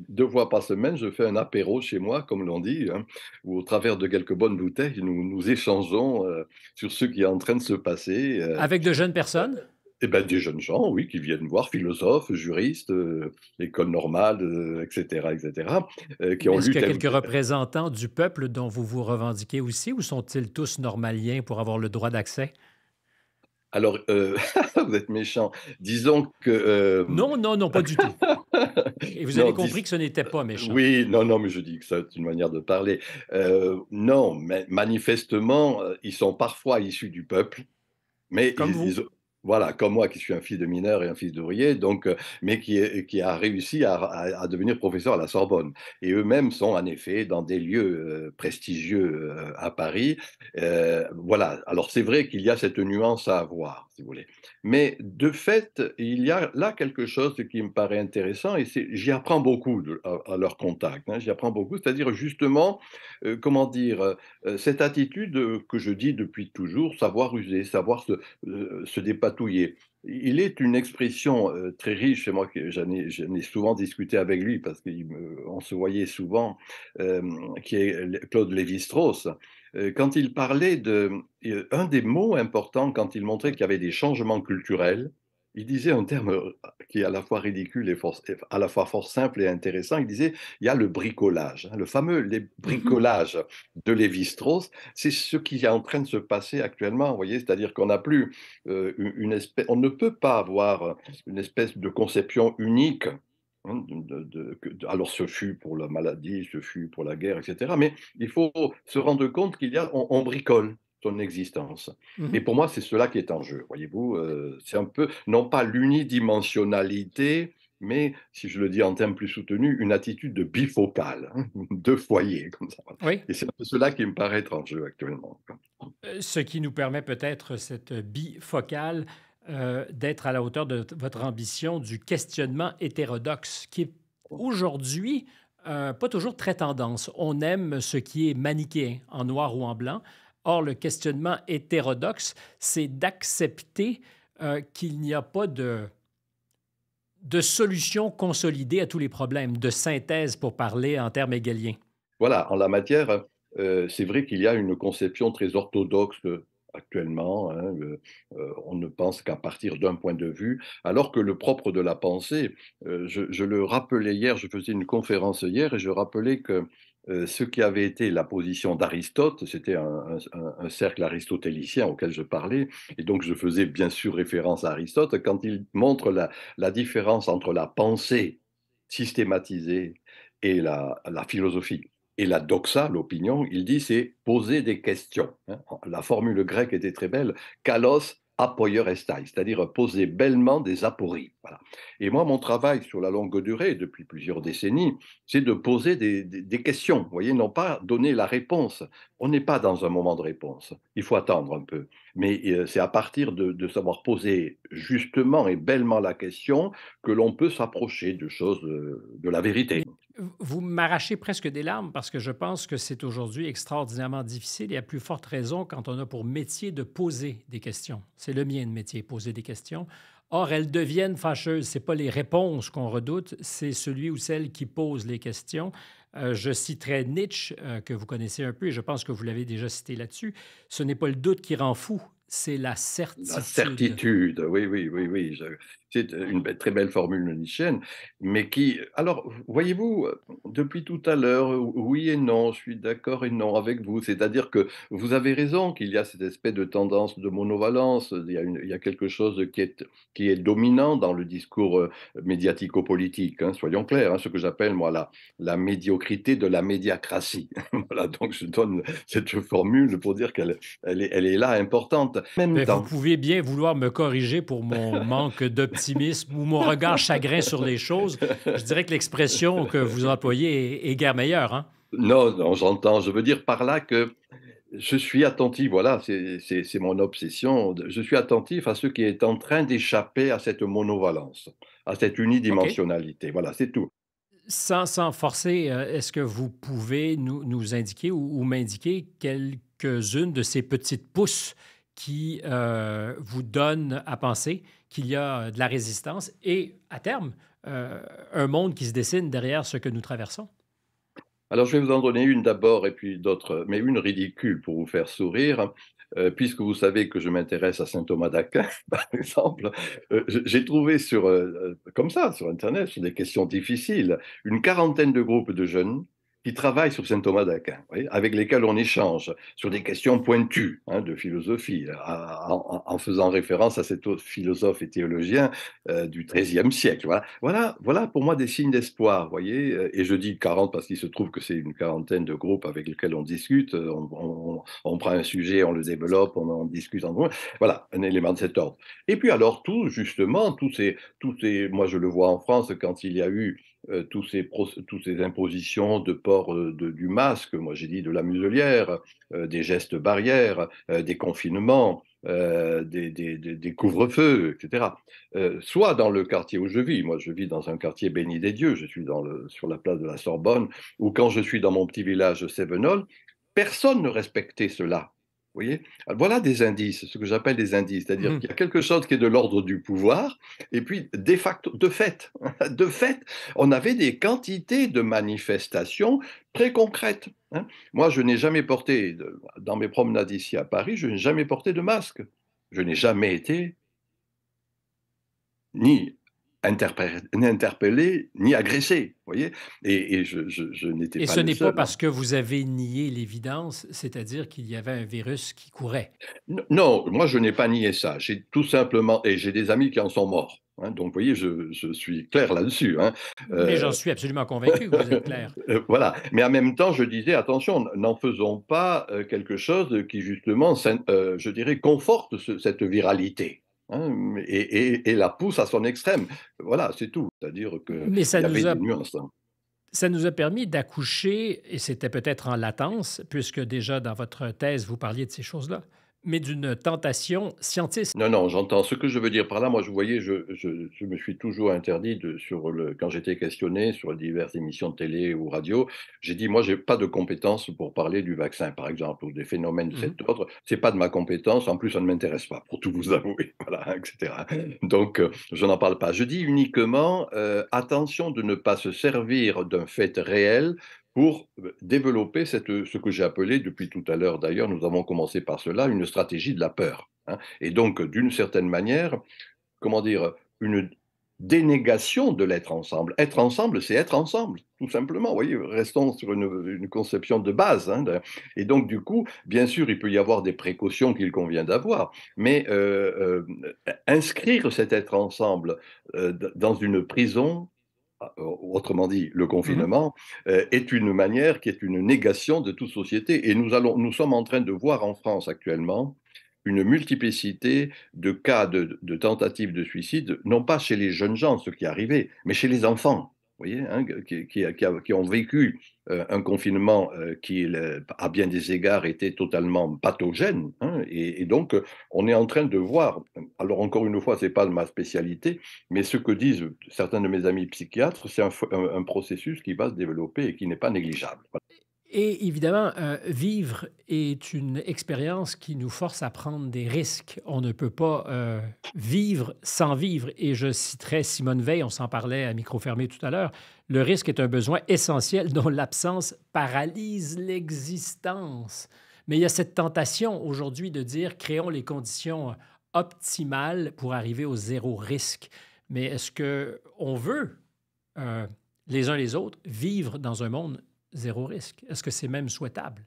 deux fois par semaine, je fais un apéro chez moi, comme l'on dit, hein, au travers de quelques bonnes bouteilles, nous, nous échangeons euh, sur ce qui est en train de se passer. Euh. Avec de jeunes personnes eh bien, des jeunes gens, oui, qui viennent voir, philosophes, juristes, euh, école normale, etc., etc., qui ont Est-ce qu'il y a quelques représentants du peuple dont vous vous revendiquez aussi, ou sont-ils tous normaliens pour avoir le droit d'accès alors, euh, vous êtes méchant. Disons que... Euh, non, non, non, pas du tout. Et vous avez compris que ce n'était pas méchant. Oui, non, non, mais je dis que c'est une manière de parler. Euh, non, mais manifestement, ils sont parfois issus du peuple, mais Comme vous voilà, comme moi qui suis un fils de mineur et un fils d'ouvrier, donc, euh, mais qui, a réussi à, devenir professeur à la Sorbonne. Et eux-mêmes sont en effet dans des lieux euh, prestigieux euh, à Paris. voilà, alors c'est vrai qu'il y a cette nuance à avoir, si vous voulez. Mais de fait, il y a là quelque chose qui me paraît intéressant et j'y apprends beaucoup à, leur contact. Hein. j'y apprends beaucoup, c'est-à-dire justement, comment dire, cette attitude que je dis depuis toujours, savoir user, savoir se, débattre il est une expression euh, très riche, chez moi j'en ai, souvent discuté avec lui parce qu'on se voyait souvent, euh, qui est Claude Lévi-Strauss. Euh, quand il parlait de. un des mots importants, quand il montrait qu'il y avait des changements culturels, il disait en terme euh, qui est à la fois ridicule et, à la fois fort simple et intéressant, il disait il y a le bricolage, hein, le fameux les bricolage de Lévi-Strauss, c'est ce qui est en train de se passer actuellement, vous voyez, c'est-à-dire qu'on n'a plus euh, une espèce, on ne peut pas avoir une espèce de conception unique hein, alors ce fut pour la maladie, ce fut pour la guerre, etc. Mais il faut se rendre compte qu'il y a, on bricole ton existence. Et mmh pour moi, c'est cela qui est en jeu, voyez-vous. Euh, c'est un peu, non pas l'unidimensionnalité, mais si je le dis en termes plus soutenus, une attitude de bifocale, hein, de foyer, comme ça. Et c'est un peu cela qui me paraît être en jeu actuellement. Euh, ce qui nous permet peut-être cette bifocale euh, d'être à la hauteur de votre ambition du questionnement hétérodoxe, qui est aujourd'hui pas toujours très tendance. On aime ce qui est manichéen, en noir ou en blanc. Or, le questionnement hétérodoxe, c'est d'accepter euh, qu'il n'y a pas de, de solution consolidée à tous les problèmes, de synthèse pour parler en termes égaliens. Voilà, en la matière, euh, c'est vrai qu'il y a une conception très orthodoxe euh, actuellement. Hein, on ne pense qu'à partir d'un point de vue, alors que le propre de la pensée, je, le rappelais hier, je faisais une conférence hier et je rappelais que euh, ce qui avait été la position d'Aristote, c'était un, cercle aristotélicien auquel je parlais, et donc je faisais bien sûr référence à Aristote, quand il montre la, différence entre la pensée systématisée et la, la philosophie. Et la doxa, l'opinion, il dit, c'est poser des questions. Hein. La formule grecque était très belle, kalos apoyerestai, c'est-à-dire poser bellement des apories. Et moi, mon travail sur la longue durée, depuis plusieurs décennies, c'est de poser des, questions, vous voyez, non pas donner la réponse. On n'est pas dans un moment de réponse, il faut attendre un peu. Mais euh, c'est à partir de, savoir poser justement et bellement la question que l'on peut s'approcher de choses euh, de la vérité vous m'arrachez presque des larmes parce que je pense que c'est aujourd'hui extraordinairement difficile et à plus forte raison quand on a pour métier de poser des questions. C'est le mien de métier, poser des questions. Or, elles deviennent fâcheuses. Ce n'est pas les réponses qu'on redoute, c'est celui ou celle qui pose les questions. Euh, je citerai Nietzsche, euh, que vous connaissez un peu, et je pense que vous l'avez déjà cité là-dessus. Ce n'est pas le doute qui rend fou, c'est la certitude. La certitude, oui, oui, oui, oui. C'est euh, une très belle formule nichienne, mais qui. Alors, voyez-vous, depuis tout à l'heure, oui et non, je suis d'accord et non avec vous. C'est-à-dire que vous avez raison qu'il y a cette espèce de tendance de monovalence. Il y a, quelque chose qui est, qui est dominant dans le discours médiatico-politique, hein, soyons clairs, hein, ce que j'appelle, moi, la, médiocrité de la médiacratie. voilà, donc je donne cette formule pour dire qu'elle elle est, là, importante. Même vous pouvez bien vouloir me corriger pour mon manque de ou mon regard chagrin sur les choses, je dirais que l'expression que vous employez est, guère meilleure. Hein. Non, non, j'entends. Je veux dire par là que je suis attentif, voilà, c'est mon obsession, je suis attentif à ce qui est en train d'échapper à cette monovalence, à cette unidimensionnalité. Voilà, c'est tout. Sans, sans forcer, euh, est-ce que vous pouvez nous, indiquer ou m'indiquer quelques-unes de ces petites pousses qui euh, vous donne à penser qu'il y a euh, de la résistance et, à terme, euh, un monde qui se dessine derrière ce que nous traversons? Alors, je vais vous en donner une d'abord et puis d'autres, mais une ridicule pour vous faire sourire. puisque vous savez que je m'intéresse à saint Thomas d'Aquin, par exemple, j'ai trouvé sur, comme ça, sur Internet, sur des questions difficiles, une quarantaine de groupes de jeunes qui travaillent sur saint Thomas d'Aquin, avec lesquels on échange sur des questions pointues hein, de philosophie, en, faisant référence à cet autre philosophe et théologien euh, du XIIIe siècle. Voilà. voilà. voilà, pour moi des signes d'espoir, voyez. Euh, et je dis 40 parce qu'il se trouve que c'est une quarantaine de groupes avec lesquels on discute, euh, on, prend un sujet, on le développe, on en discute en Voilà, un élément de cet ordre. Et puis alors tout, justement, tous ces, tous ces, moi je le vois en France quand il y a eu toutes tous ces, ces impositions de euh, du masque, moi j'ai dit de la muselière, euh, des gestes barrières, euh, des confinements, des, couvre-feux, etc. soit dans le quartier où je vis, moi je vis dans un quartier béni des dieux, je suis sur la place de la Sorbonne, ou quand je suis dans mon petit village Sévenol, personne ne respectait cela. Ah, voilà des indices, ce que j'appelle des indices, c'est-à-dire mmh. qu'il y a quelque chose qui est de l'ordre du pouvoir, et puis de facto, de fait, de fait, on avait des quantités de manifestations très concrètes. Hein. Moi, je n'ai jamais porté, dans mes promenades ici à Paris, je n'ai jamais porté de masque. Je n'ai jamais été ni interpellé ni agressé, voyez. Et, je, n'étais pas. Et ce n'est pas hein. parce que vous avez nié l'évidence, c'est-à-dire qu'il y avait un virus qui courait. Non, moi je n'ai pas nié ça. J'ai tout simplement et j'ai des amis qui en sont morts. Hein. donc, vous voyez, je, suis clair là-dessus. Hein. Euh, Mais j'en suis absolument convaincu vous êtes clair. Euh, voilà. Mais en même temps, je disais, attention, n'en faisons pas euh, quelque chose qui, justement, je dirais, conforte cette viralité. Hein, et, la pousse à son extrême. Voilà, c'est tout. C'est-à-dire que Mais hein. Ça nous a permis d'accoucher, et c'était peut-être en latence, puisque déjà dans votre thèse, vous parliez de ces choses-là, mais d'une tentation scientifique. Non, non, j'entends. Ce que je veux dire par là, moi, je voyais, je, je, me suis toujours interdit, de, sur le, quand j'étais questionné sur diverses émissions de télé ou radio, j'ai dit, moi, je n'ai pas de compétences pour parler du vaccin, par exemple, ou des phénomènes de cette mmh. cet ordre. Ce n'est pas de ma compétence. En plus, ça ne m'intéresse pas, pour tout vous avouer, voilà, etc. Donc, euh, je n'en parle pas. Je dis uniquement, euh, attention de ne pas se servir d'un fait réel pour euh, développer ce que j'ai appelé depuis tout à l'heure, d'ailleurs, nous avons commencé par cela, une stratégie de la peur. Hein. et donc, d'une certaine manière, comment dire, une dénégation de l'être ensemble. Être ensemble, c'est être ensemble, tout simplement. voyez, restons sur une, conception de base. Hein, et donc, du coup, bien sûr, il peut y avoir des précautions qu'il convient d'avoir, mais euh, euh, inscrire cet être ensemble dans une prison, euh, autrement dit, le mmh confinement, euh, est une manière qui est une négation de toute société. Et nous, allons, nous sommes en train de voir en France actuellement une multiplicité de cas de, de tentatives de suicide, non pas chez les jeunes gens, ce qui est arrivé, mais chez les enfants voyez, hein, qui, ont vécu euh, un confinement euh, qui, à bien des égards, était totalement pathogène. Hein, et, donc, on est en train de voir, alors encore une fois, ce n'est pas ma spécialité, mais ce que disent certains de mes amis psychiatres, c'est un, processus qui va se développer et qui n'est pas négligeable. Et évidemment, euh, vivre est une expérience qui nous force à prendre des risques. On ne peut pas euh, vivre sans vivre. Et je citerai Simone Veil, on s'en parlait à micro fermé tout à l'heure. Le risque est un besoin essentiel dont l'absence paralyse l'existence. Mais il y a cette tentation aujourd'hui de dire créons les conditions optimales pour arriver au zéro risque. Mais est-ce que on veut euh, les uns les autres vivre dans un monde zéro risque Est-ce que c'est même souhaitable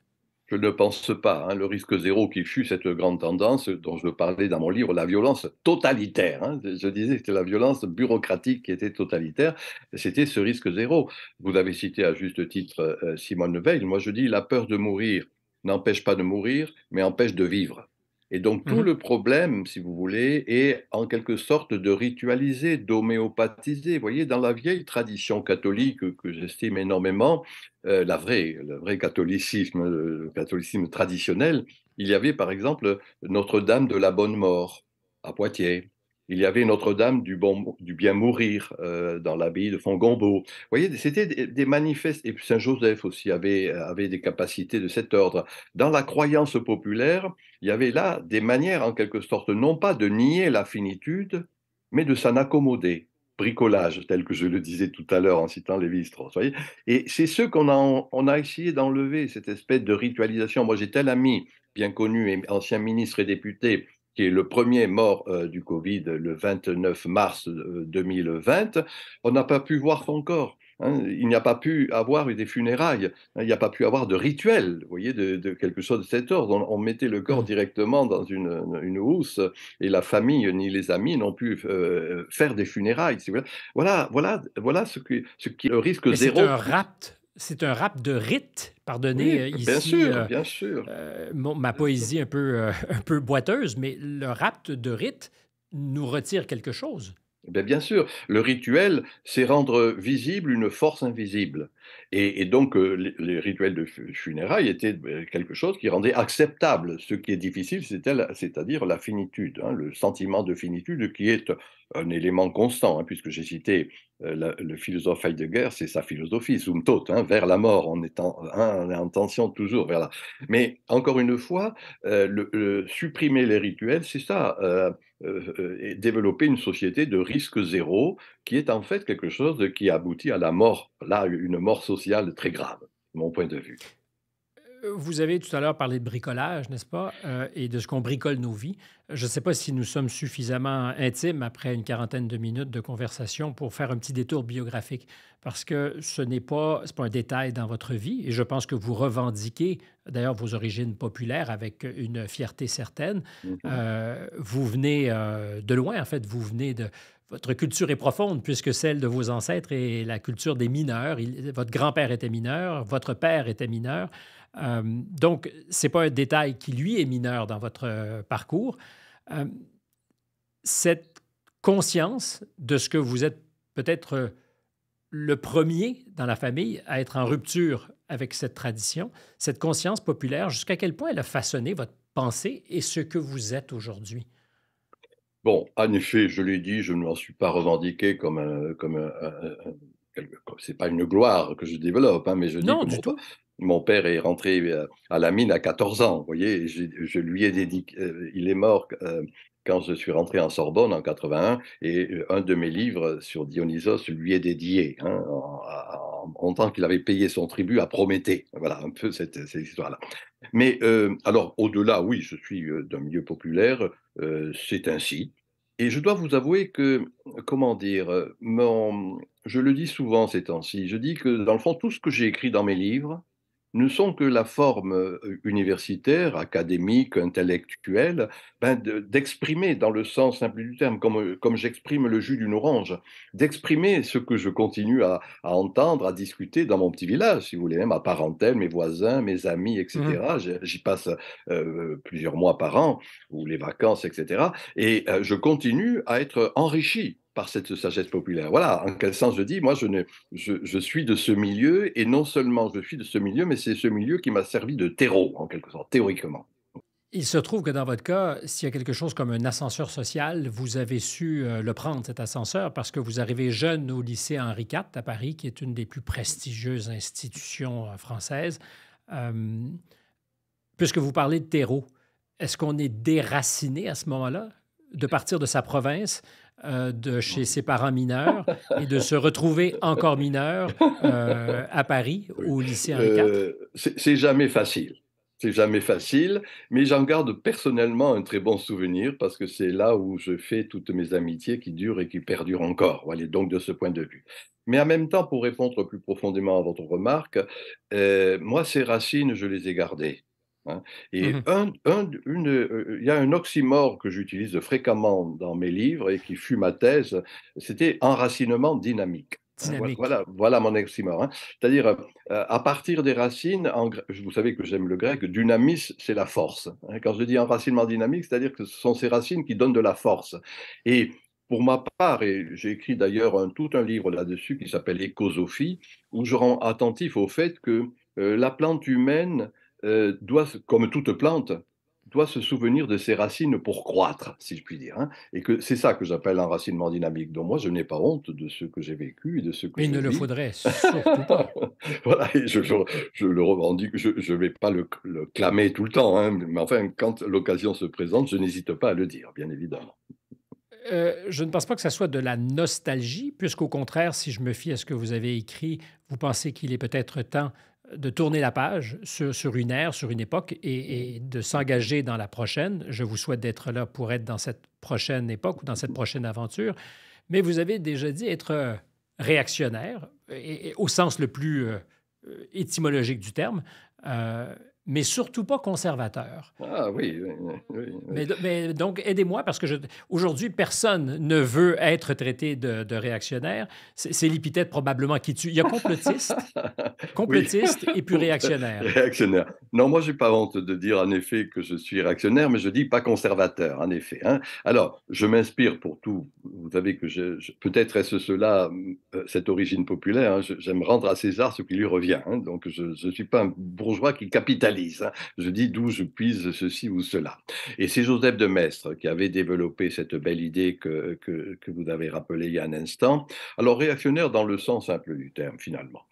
Je ne pense pas. Hein. le risque zéro qui fut cette grande tendance dont je parlais dans mon livre, la violence totalitaire. Hein. je disais que c'était la violence bureaucratique qui était totalitaire. C'était ce risque zéro. Vous avez cité à juste titre euh, Simone Veil. Moi, je dis la peur de mourir n'empêche pas de mourir, mais empêche de vivre. Et donc tout mmh le problème, si vous voulez, est en quelque sorte de ritualiser, d'homéopathiser. Vous voyez, dans la vieille tradition catholique que j'estime énormément, euh, le vrai catholicisme, le catholicisme traditionnel, il y avait par exemple Notre-Dame de la Bonne Mort à Poitiers. Il y avait Notre-Dame du, bon, bien mourir euh, dans l'abbaye de Fongombo. Vous voyez, c'était des, manifestes. Et Saint Joseph aussi avait, des capacités de cet ordre. Dans la croyance populaire, il y avait là des manières, en quelque sorte, non pas de nier la finitude, mais de s'en accommoder bricolage, tel que je le disais tout à l'heure en citant Lévi-Strauss. Et c'est ce qu'on a, a essayé d'enlever, cette espèce de ritualisation. Moi, j'ai tel ami, bien connu, ancien ministre et député, qui est le premier mort euh, du Covid le 29 mars 2020, euh, on n'a pas pu voir son corps. Hein. il n'y a pas pu avoir des funérailles, hein. il n'y a pas pu avoir de rituel, vous voyez, de, quelque chose de cet ordre. On, mettait le corps mmh. directement dans une, une, housse et la famille ni les amis n'ont pu euh, faire des funérailles. voilà, voilà, voilà ce, ce qui est le risque zéro. C'est c'est un rap de rite, pardonnez euh, ici. Euh, bien sûr, bien euh, sûr. ma poésie un peu, boiteuse, mais le rap de rite nous retire quelque chose. Eh bien sûr, le rituel, c'est rendre visible une force invisible. Et, donc, euh, les, rituels de funérailles étaient euh, quelque chose qui rendait acceptable ce qui est difficile, c'est-à-dire la finitude, hein, le sentiment de finitude qui est un élément constant, hein, puisque j'ai cité euh, le philosophe Heidegger, c'est sa philosophie, zum tot, hein, vers la mort, on est, en, étant en tension toujours vers la... Mais encore une fois, supprimer les rituels, c'est ça, développer une société de risque zéro, qui est en fait quelque chose qui aboutit à la mort, là, une mort sociale social très grave, mon point de vue. Euh, vous avez tout à l'heure parlé de bricolage, n'est-ce pas, euh, et de ce qu'on bricole nos vies. Je ne sais pas si nous sommes suffisamment intimes après une quarantaine de minutes de conversation pour faire un petit détour biographique, parce que ce n'est pas, pas un détail dans votre vie, et je pense que vous revendiquez d'ailleurs vos origines populaires avec une fierté certaine. Mm-hmm. Euh, vous venez de loin, en fait, vous venez de, votre culture est profonde puisque celle de vos ancêtres est la culture des mineurs. votre grand-père était mineur, votre père était mineur. Euh, donc, c'est pas un détail qui, lui, est mineur dans votre euh, parcours. Euh, cette conscience de ce que vous êtes peut-être le premier dans la famille à être en rupture avec cette tradition, cette conscience populaire, jusqu'à quel point elle a façonné votre pensée et ce que vous êtes aujourd'hui? Bon, en effet, je l'ai dit, je ne m'en suis pas revendiqué comme un, comme c'est pas une gloire que je développe, hein, mais je dis que mon, père est rentré euh, à la mine à 14 ans, vous voyez, je, lui ai dédié, euh, il est mort euh, quand je suis rentré en Sorbonne en 81, et euh, un de mes livres sur Dionysos lui est dédié, hein, en, en, tant qu'il avait payé son tribut à Prométhée. Voilà un peu cette, histoire-là. Mais euh, alors, au-delà, oui, je suis euh, d'un milieu populaire, c'est ainsi. Et je dois vous avouer que, comment dire, mon, je le dis souvent ces temps-ci, je dis que dans le fond, tout ce que j'ai écrit dans mes livres, ne sont que la forme euh, universitaire, académique, intellectuelle, ben, d'exprimer, dans le sens simple du terme, euh, comme, j'exprime le jus d'une orange, d'exprimer ce que je continue à, entendre, à discuter dans mon petit village, si vous voulez, même à parentèle, mes voisins, mes amis, etc. Mmh j'y passe euh, plusieurs mois par an, ou les vacances, etc. Et je continue à être enrichi par cette sagesse populaire. Voilà, en quel sens je dis, moi je, ne, je, je, suis de ce milieu, et non seulement je suis de ce milieu, mais c'est ce milieu qui m'a servi de terreau, en quelque sorte, théoriquement. Il se trouve que dans votre cas, s'il y a quelque chose comme un ascenseur social, vous avez su euh, le prendre, cet ascenseur, parce que vous arrivez jeune au lycée Henri IV à Paris, qui est une des plus prestigieuses institutions euh, françaises. Euh, puisque vous parlez de terreau, est-ce qu'on est déraciné à ce moment-là de partir de sa province euh, de chez ses parents mineurs et de se retrouver encore mineur euh, à Paris, au lycée Henri IV? Euh, c'est jamais facile. C'est jamais facile, mais j'en garde personnellement un très bon souvenir parce que c'est là où je fais toutes mes amitiés qui durent et qui perdurent encore. Voilà, donc de ce point de vue. Mais en même temps, pour répondre plus profondément à votre remarque, moi, ces racines, je les ai gardées. Hein. Mmh et une, euh, il y a un oxymore que j'utilise fréquemment dans mes livres et qui fut ma thèse, c'était enracinement dynamique. Hein. Voilà, voilà mon oxymore. Hein. C'est-à-dire, euh, à partir des racines, vous savez que j'aime le grec, dynamis, c'est la force. Quand je dis enracinement dynamique, c'est-à-dire que ce sont ces racines qui donnent de la force. Et pour ma part, et j'ai écrit d'ailleurs tout un livre là-dessus qui s'appelle Écosophie, où je rends attentif au fait que euh, la plante humaine euh, doit, comme toute plante, doit se souvenir de ses racines pour croître, si je puis dire. Hein. Et que c'est ça que j'appelle un racinement dynamique. Donc moi, je n'ai pas honte de ce que j'ai vécu et de ce que Mais il ne le faudrait surtout pas. voilà, je, le revendique, je ne vais pas le, clamer tout le temps, hein, mais enfin, quand l'occasion se présente, je n'hésite pas à le dire, bien évidemment. Euh, je ne pense pas que ça soit de la nostalgie, puisqu'au contraire, si je me fie à ce que vous avez écrit, vous pensez qu'il est peut-être temps de tourner la page sur, une ère, sur une époque et, de s'engager dans la prochaine. Je vous souhaite d'être là pour être dans cette prochaine époque ou dans cette prochaine aventure. Mais vous avez déjà dit être euh, réactionnaire, au sens le plus euh, euh, étymologique du terme mais surtout pas conservateur. Ah oui, oui, Mais, donc, aidez-moi, parce que aujourd'hui, personne ne veut être traité de, réactionnaire. C'est l'épithète probablement qui tue. Il y a complotiste, complotiste et puis réactionnaire. Réactionnaire. Non, moi, n'ai pas honte de dire, en effet, que je suis réactionnaire, mais je dis pas conservateur, en effet. Hein. Alors, je m'inspire pour tout. Vous savez que peut-être est-ce cela, euh, cette origine populaire. Hein. J'aime rendre à César ce qui lui revient. Hein. Donc, je ne suis pas un bourgeois qui capitalise. Hein. Je dis d'où je puise ceci ou cela. Et c'est Joseph de Maistre qui avait développé cette belle idée que, vous avez rappelée il y a un instant. Alors, réactionnaire dans le sens simple du terme, finalement.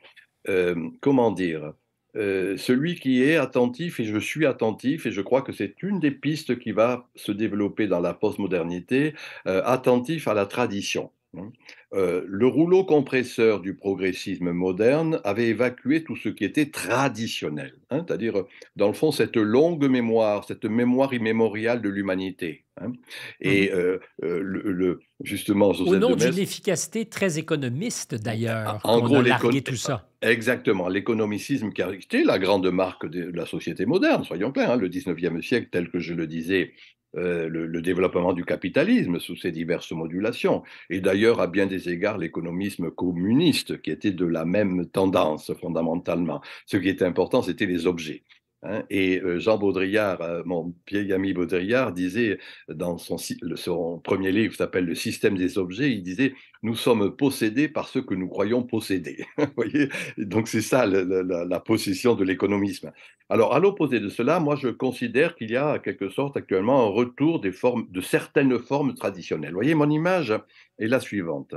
Euh, comment dire euh, celui qui est attentif, et je suis attentif, et je crois que c'est une des pistes qui va se développer dans la postmodernité, euh, attentif à la tradition. Hein. Euh, le rouleau compresseur du progressisme moderne avait évacué tout ce qui était traditionnel, hein, c'est-à-dire, euh, dans le fond, cette longue mémoire, cette mémoire immémoriale de l'humanité. Hein. et mmh. euh, le, justement, Au nom d'une efficacité très économiste, d'ailleurs, en gros, l'économie tout ça. Exactement, l'économicisme qui a été la grande marque de la société moderne, soyons clairs, le 19e siècle, tel que je le disais, euh, le, le, développement du capitalisme sous ses diverses modulations, et d'ailleurs à bien des égards l'économisme communiste qui était de la même tendance fondamentalement. Ce qui était important, c'était les objets. Hein, et euh, Jean Baudrillard, euh, mon vieil ami Baudrillard, disait dans son, premier livre qui s'appelle Le système des objets, il disait Nous sommes possédés par ce que nous croyons posséder. Donc c'est ça la, possession de l'économisme. Alors à l'opposé de cela, moi je considère qu'il y a en quelque sorte actuellement un retour de certaines formes traditionnelles. Vous voyez, mon image est la suivante.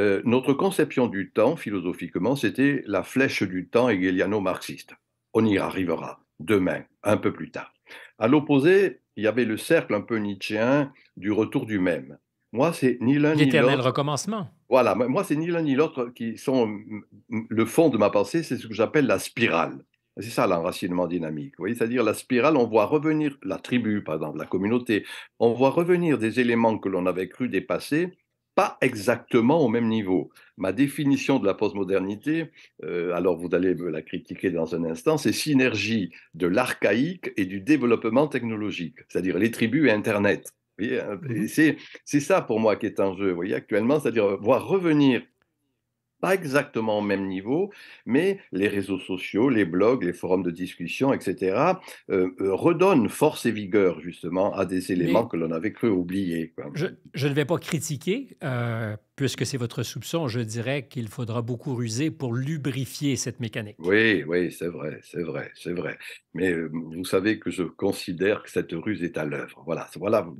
Euh, notre conception du temps, philosophiquement, c'était la flèche du temps hegeliano-marxiste. On y arrivera demain, un peu plus tard. À l'opposé, il y avait le cercle un peu nietzschéen du retour du même. Moi, c'est ni l'un ni l'autre. L'éternel recommencement. Voilà, moi, c'est ni l'un ni l'autre qui sont le fond de ma pensée, c'est ce que j'appelle la spirale. C'est ça l'enracinement dynamique, vous voyez, c'est-à-dire la spirale, on voit revenir la tribu, par exemple, la communauté, on voit revenir des éléments que l'on avait cru dépasser pas exactement au même niveau. Ma définition de la postmodernité, euh, alors vous allez me la critiquer dans un instant, c'est synergie de l'archaïque et du développement technologique, c'est-à-dire les tribus et Internet. Hein, mmh c'est ça pour moi qui est en jeu, voyez, actuellement, c'est-à-dire euh, voir revenir pas exactement au même niveau, mais les réseaux sociaux, les blogs, les forums de discussion, etc., euh, euh, redonnent force et vigueur justement à des éléments que l'on avait cru oublier. Je, ne vais pas critiquer. Euh, puisque c'est votre soupçon, je dirais qu'il faudra beaucoup ruser pour lubrifier cette mécanique. Oui, oui, c'est vrai, c'est vrai, c'est vrai. Mais euh, vous savez que je considère que cette ruse est à l'œuvre. Voilà, voilà. Vous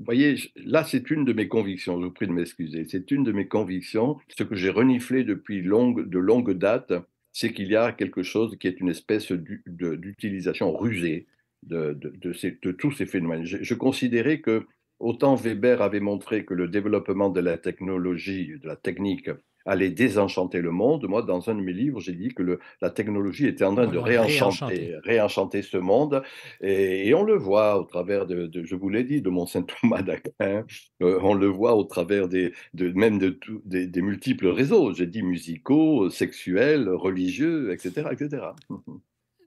voyez, là, c'est une de mes convictions. Je vous prie de m'excuser. C'est une de mes convictions. Ce que j'ai reniflé depuis longue, de longue date, c'est qu'il y a quelque chose qui est une espèce d'utilisation rusée de, de, tous ces phénomènes. je considérais que Autant Weber avait montré que le développement de la technologie, de la technique, allait désenchanter le monde. Moi, dans un de mes livres, j'ai dit que la technologie était en train de réenchanter, réenchanter ce monde. Et, on le voit au travers de, je vous l'ai dit, de Mont-Saint Thomas d'Aquin. Euh, on le voit au travers des, même des, multiples réseaux. J'ai dit musicaux, sexuels, religieux, etc., etc.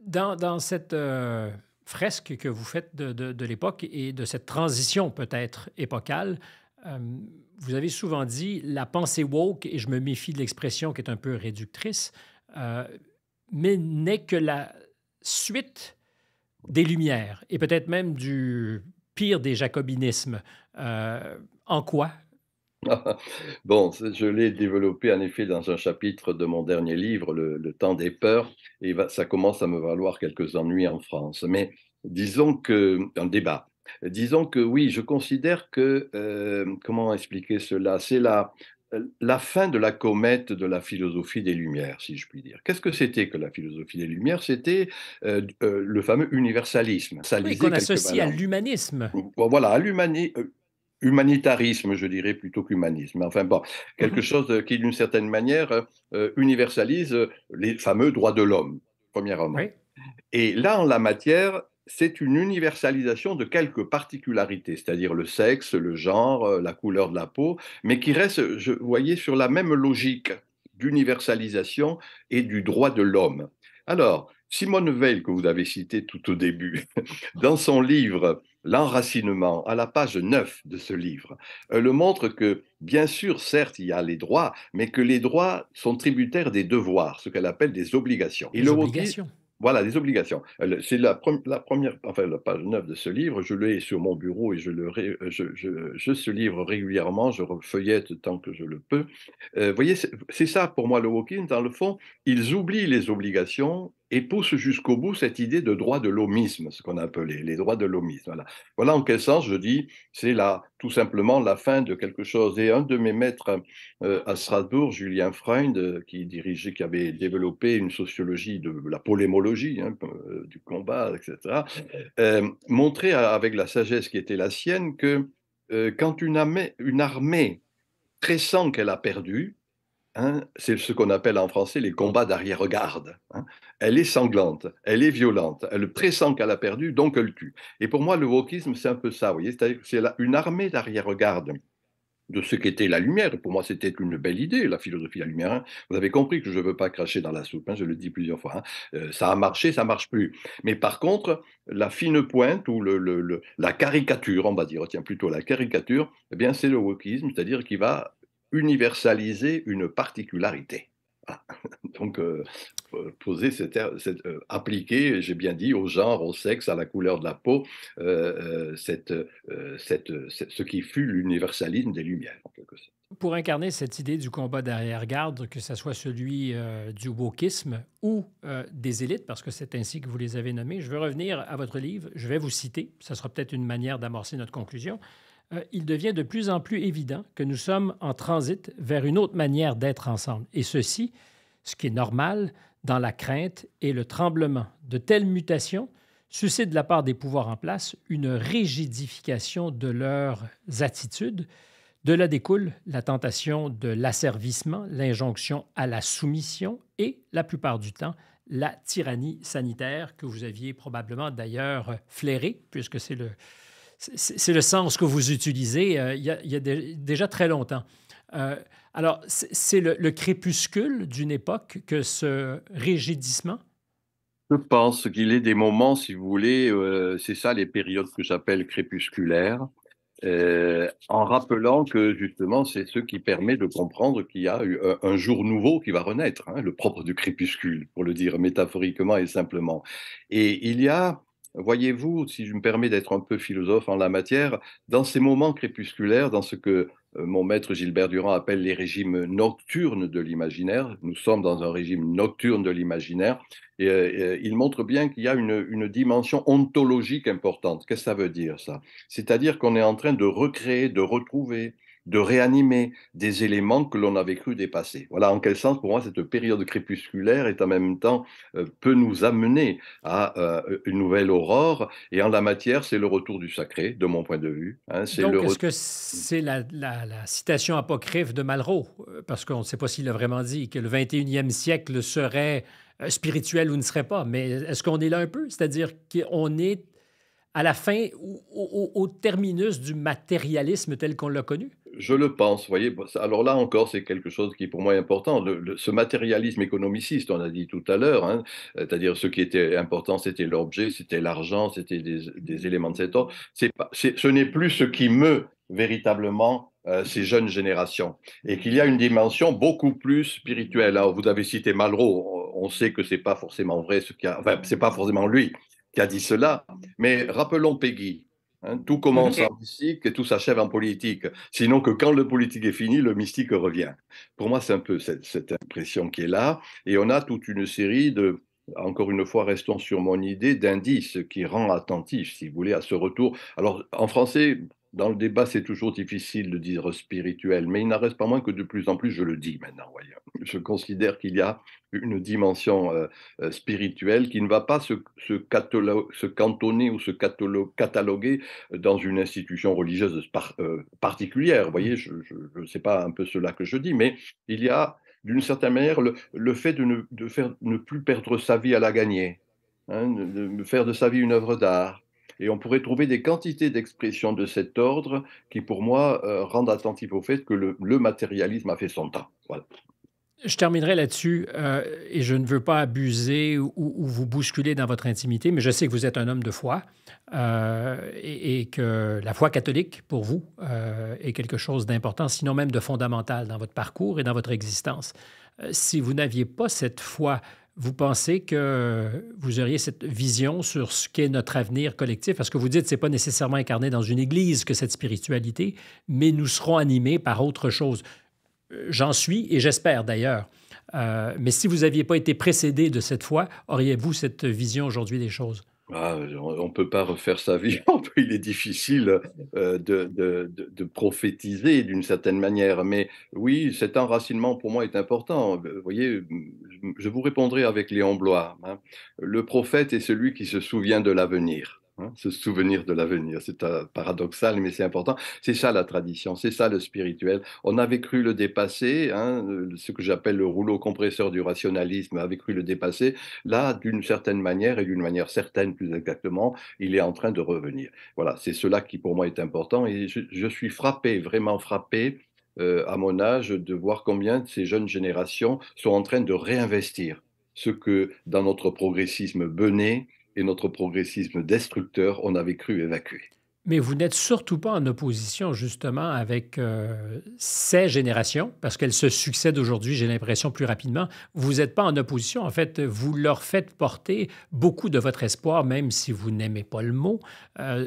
Dans, cette euh, fresques que vous faites de, l'époque et de cette transition peut-être épocale, euh, vous avez souvent dit la pensée woke, et je me méfie de l'expression qui est un peu réductrice, euh, mais n'est que la suite des Lumières et peut-être même du pire des jacobinismes. Euh, en quoi bon, je l'ai développé en effet dans un chapitre de mon dernier livre, Le, temps des peurs, et ça commence à me valoir quelques ennuis en France. Mais disons que, un débat, disons que oui, je considère que, euh, comment expliquer cela C'est la, fin de la comète de la philosophie des Lumières, si je puis dire. Qu'est-ce que c'était que la philosophie des Lumières C'était euh, euh, le fameux universalisme. Ça oui, qu'on associe à l'humanisme. Voilà, à l'humanisme humanitarisme, je dirais, plutôt qu'humanisme. Enfin bon, quelque mhm. chose euh, qui, d'une certaine manière, euh, euh, universalise les fameux droits de l'homme, premier Et là, en la matière, c'est une universalisation de quelques particularités, c'est-à-dire le sexe, le genre, la couleur de la peau, mais qui reste, je, vous voyez, sur la même logique d'universalisation et du droit de l'homme. Alors, Simone Veil, que vous avez cité tout au début, dans son livre l'enracinement à la page 9 de ce livre elle euh, montre que, bien sûr, certes, il y a les droits, mais que les droits sont tributaires des devoirs, ce qu'elle appelle des obligations. Et des obligations. voilà, des obligations. Euh, c'est la, première, enfin, la page 9 de ce livre. Je l'ai sur mon bureau et je, le euh, je, ce livre régulièrement. Je feuillette tant que je le peux. Vous voyez, c'est ça pour moi le walking. Dans le fond, ils oublient les obligations et pousse jusqu'au bout cette idée de droit de l'homisme, ce qu'on appelait les droits de l'homisme. Voilà. voilà en quel sens je dis, c'est là tout simplement la fin de quelque chose. Et un de mes maîtres euh, à Strasbourg, Julien Freund, euh, qui dirigeait, qui avait développé une sociologie de la polémologie, hein, euh, du combat, etc., montrait avec la sagesse qui était la sienne que quand une armée, une armée pressant qu'elle a perdu… Hein, c'est ce qu'on appelle en français les combats d'arrière-garde. Hein. Elle est sanglante, elle est violente, elle pressent qu'elle a perdu, donc elle tue. Et pour moi, le wokisme, c'est un peu ça, c'est une armée d'arrière-garde de ce qu'était la lumière. Pour moi, c'était une belle idée, la philosophie de la lumière. Hein. Vous avez compris que je ne veux pas cracher dans la soupe, je le dis plusieurs fois. Euh, ça a marché, ça marche plus. Mais par contre, la fine pointe ou la caricature, on va dire, tiens, plutôt la caricature, eh bien, c'est le wokisme, c'est-à-dire qu'il va universaliser une particularité. Ah, donc, euh, euh, poser cette, euh, appliquer, j'ai bien dit, au genre, au sexe, à la couleur de la peau, cette, ce qui fut l'universalisme des Lumières, Pour incarner cette idée du combat d'arrière-garde, que ce soit celui du wokisme ou des élites, parce que c'est ainsi que vous les avez nommés, je veux revenir à votre livre. Je vais vous citer. Ça sera peut-être une manière d'amorcer notre conclusion. Euh, il devient de plus en plus évident que nous sommes en transit vers une autre manière d'être ensemble. Et ceci, ce qui est normal dans la crainte et le tremblement. De telles mutations suscite de la part des pouvoirs en place une rigidification de leurs attitudes. De là découle la tentation de l'asservissement, l'injonction à la soumission et, la plupart du temps, la tyrannie sanitaire que vous aviez probablement d'ailleurs flairé, puisque c'est le, c'est le sens que vous utilisez euh, il, y a, déjà très longtemps. Euh, alors, c'est le, crépuscule d'une époque que ce rigidissement... Je pense qu'il est des moments, si vous voulez, euh, c'est ça les périodes que j'appelle crépusculaires, en rappelant que justement c'est ce qui permet de comprendre qu'il y a un jour nouveau qui va renaître, hein, le propre du crépuscule, pour le dire métaphoriquement et simplement. Et il y a voyez-vous, si je me permets d'être un peu philosophe en la matière, dans ces moments crépusculaires, dans ce que euh, mon maître Gilbert Durand appelle les régimes nocturnes de l'imaginaire, nous sommes dans un régime nocturne de l'imaginaire, et, euh, il montre bien qu'il y a une, une, dimension ontologique importante. Qu'est-ce que ça veut dire ça C'est-à-dire qu'on est en train de recréer, de retrouver, de réanimer des éléments que l'on avait cru dépasser. Voilà en quel sens, pour moi, cette période crépusculaire est en même temps, euh, peut nous amener à euh, une nouvelle aurore. Et en la matière, c'est le retour du sacré, de mon point de vue. Hein. Donc, est-ce que c'est la, citation apocryphe de Malraux euh, Parce qu'on ne sait pas s'il a vraiment dit que le 21e siècle serait spirituel ou ne serait pas. Mais est-ce qu'on est là un peu? C'est-à-dire qu'on est à la fin, ou au terminus du matérialisme tel qu'on l'a connu? je le pense, vous voyez. Alors là encore, c'est quelque chose qui pour moi est important. Le, ce matérialisme économiciste, on a dit tout à l'heure, hein, euh, c'est-à-dire ce qui était important, c'était l'objet, c'était l'argent, c'était des, éléments de cet ordre. C'est ce n'est plus ce qui meut véritablement euh, ces jeunes générations et qu'il y a une dimension beaucoup plus spirituelle. Alors vous avez cité Malraux, on sait que c'est pas forcément vrai, ce qui c'est pas forcément lui qui a dit cela, mais rappelons Peggy. Hein, tout commence en mystique et tout s'achève en politique. Sinon que quand le politique est fini, le mystique revient. Pour moi, c'est un peu cette, cette, impression qui est là. Et on a toute une série de, encore une fois, restons sur mon idée, d'indices qui rend attentif, si vous voulez, à ce retour. Alors, en français, dans le débat, c'est toujours difficile de dire spirituel, mais il n'en reste pas moins que de plus en plus, je le dis maintenant, voyez. je considère qu'il y a une dimension euh, euh, spirituelle qui ne va pas se, cantonner ou se cataloguer dans une institution religieuse euh, particulière. Vous voyez, je ne sais pas un peu cela que je dis, mais il y a d'une certaine manière le, fait de, ne, faire, ne plus perdre sa vie à la gagner, hein, de faire de sa vie une œuvre d'art et on pourrait trouver des quantités d'expressions de cet ordre qui, pour moi, euh, rendent attentif au fait que le, matérialisme a fait son temps. Je terminerai là-dessus euh, et je ne veux pas abuser ou, vous bousculer dans votre intimité, mais je sais que vous êtes un homme de foi euh, et, que la foi catholique, pour vous, est quelque chose d'important, sinon même de fondamental dans votre parcours et dans votre existence. si vous n'aviez pas cette foi vous pensez que vous auriez cette vision sur ce qu'est notre avenir collectif? Parce que vous dites que ce n'est pas nécessairement incarné dans une église que cette spiritualité, mais nous serons animés par autre chose. Euh, j'en suis et j'espère d'ailleurs. Euh, mais si vous n'aviez pas été précédé de cette foi, auriez-vous cette vision aujourd'hui des choses? Ah, on ne peut pas refaire sa vie. Il est difficile euh, de, prophétiser d'une certaine manière. Mais oui, cet enracinement pour moi est important. Vous voyez, je vous répondrai avec Léon Blois. Hein. Le prophète est celui qui se souvient de l'avenir. Ce hein, souvenir de l'avenir. C'est paradoxal, mais c'est important. C'est ça la tradition, c'est ça le spirituel. On avait cru le dépasser, hein, ce que j'appelle le rouleau compresseur du rationalisme avait cru le dépasser. Là, d'une certaine manière, et d'une manière certaine plus exactement, il est en train de revenir. Voilà, c'est cela qui pour moi est important. Et je, suis frappé, vraiment frappé. Euh, à mon âge, de voir combien de ces jeunes générations sont en train de réinvestir ce que dans notre progressisme bené, et notre progressisme destructeur, on avait cru évacuer. Mais vous n'êtes surtout pas en opposition justement avec euh, ces générations, parce qu'elles se succèdent aujourd'hui, j'ai l'impression, plus rapidement. Vous n'êtes pas en opposition, en fait, vous leur faites porter beaucoup de votre espoir, même si vous n'aimez pas le mot, euh,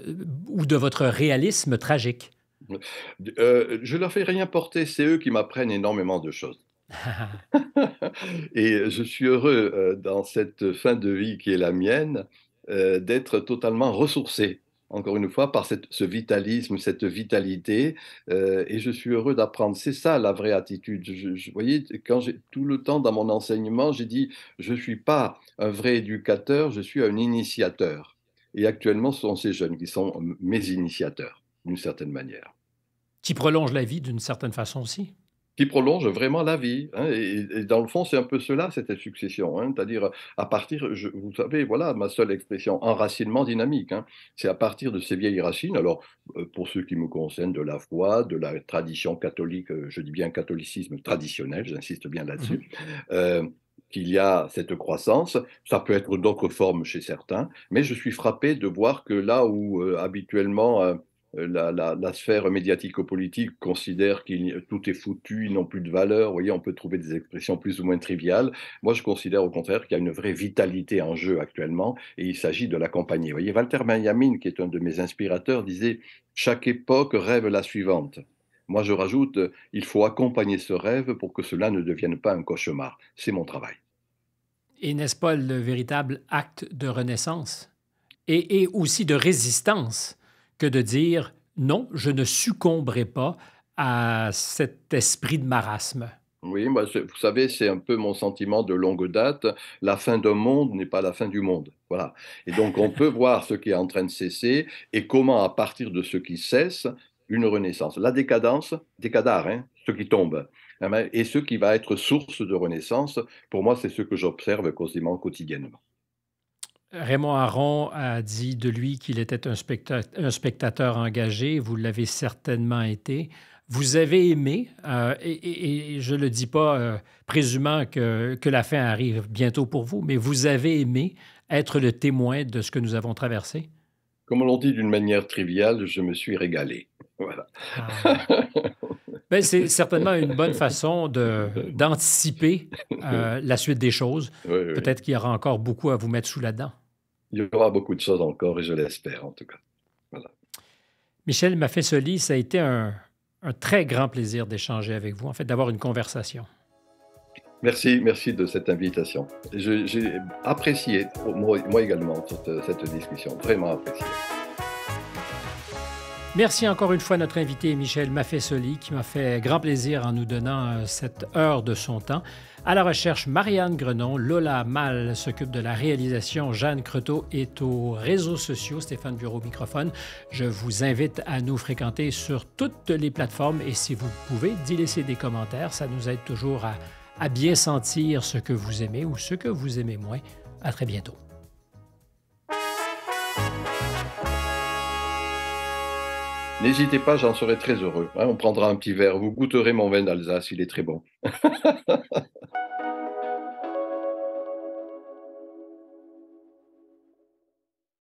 ou de votre réalisme tragique. Euh, je leur fais rien porter, c'est eux qui m'apprennent énormément de choses. et je suis heureux euh, dans cette fin de vie qui est la mienne euh, d'être totalement ressourcé, encore une fois, par ce vitalisme, cette vitalité. Euh, et je suis heureux d'apprendre. C'est ça la vraie attitude. Je, je voyez, quand j'ai tout le temps dans mon enseignement, j'ai dit, je ne suis pas un vrai éducateur, je suis un initiateur. Et actuellement, ce sont ces jeunes qui sont mes initiateurs, d'une certaine manière. Qui prolongent la vie d'une certaine façon aussi qui prolonge vraiment la vie. Hein, et, dans le fond, c'est un peu cela, cette succession. Hein. c'est-à-dire, à partir, je, vous savez, voilà ma seule expression, enracinement dynamique. Hein. c'est à partir de ces vieilles racines, alors euh, pour ceux qui me concernent, de la foi, de la tradition catholique, euh, je dis bien catholicisme traditionnel, j'insiste bien là-dessus. Mmh euh, qu'il y a cette croissance. Ça peut être d'autres formes chez certains, mais je suis frappé de voir que là où habituellement euh, la, la, la, sphère médiatico-politique considère que tout est foutu, ils n'ont plus de valeur. Vous voyez, on peut trouver des expressions plus ou moins triviales. Moi, je considère au contraire qu'il y a une vraie vitalité en jeu actuellement et il s'agit de l'accompagner. Vous voyez, Walter Benjamin, qui est un de mes inspirateurs, disait Chaque époque rêve la suivante. Moi, je rajoute euh, Il faut accompagner ce rêve pour que cela ne devienne pas un cauchemar. C'est mon travail. Et n'est-ce pas le véritable acte de renaissance et aussi de résistance que de dire non, je ne succomberai pas à cet esprit de marasme. Oui, bah, vous savez, c'est un peu mon sentiment de longue date. La fin d'un monde n'est pas la fin du monde. Voilà. Et donc, on peut voir ce qui est en train de cesser et comment, à partir de ce qui cesse, une renaissance. La décadence, décadar, hein, ce qui tombe, ah, et ce qui va être source de renaissance, pour moi, c'est ce que j'observe quasiment quotidiennement. Raymond Aron a dit de lui qu'il était un, spectateur engagé. Vous l'avez certainement été. Vous avez aimé, euh, et, je ne le dis pas euh, présumant que, la fin arrive bientôt pour vous, mais vous avez aimé être le témoin de ce que nous avons traversé? Comme on l'on dit d'une manière triviale, je me suis régalé. Voilà. Ah. Ben, c'est certainement une bonne façon d'anticiper euh, la suite des choses. Peut-être qu'il y aura encore beaucoup à vous mettre sous la dent il y aura beaucoup de choses encore et je l'espère en tout cas. Michel Maffesoli, ça a été un, très grand plaisir d'échanger avec vous, en fait, d'avoir une conversation. Merci, merci de cette invitation. J'ai apprécié, moi, également, toute cette discussion, vraiment apprécié. Merci encore une fois à notre invité Michel Maffesoli qui m'a fait grand plaisir en nous donnant euh, cette heure de son temps. À la recherche, Marianne Grenon, Lola Mal s'occupe de la réalisation, Jeanne Creteau est aux réseaux sociaux, Stéphane Bureau microphone. Je vous invite à nous fréquenter sur toutes les plateformes et si vous pouvez, d'y laisser des commentaires, ça nous aide toujours à bien sentir ce que vous aimez ou ce que vous aimez moins. À très bientôt. N'hésitez pas, j'en serai très heureux. Hein, on prendra un petit verre. Vous goûterez mon vin d'Alsace, il est très bon.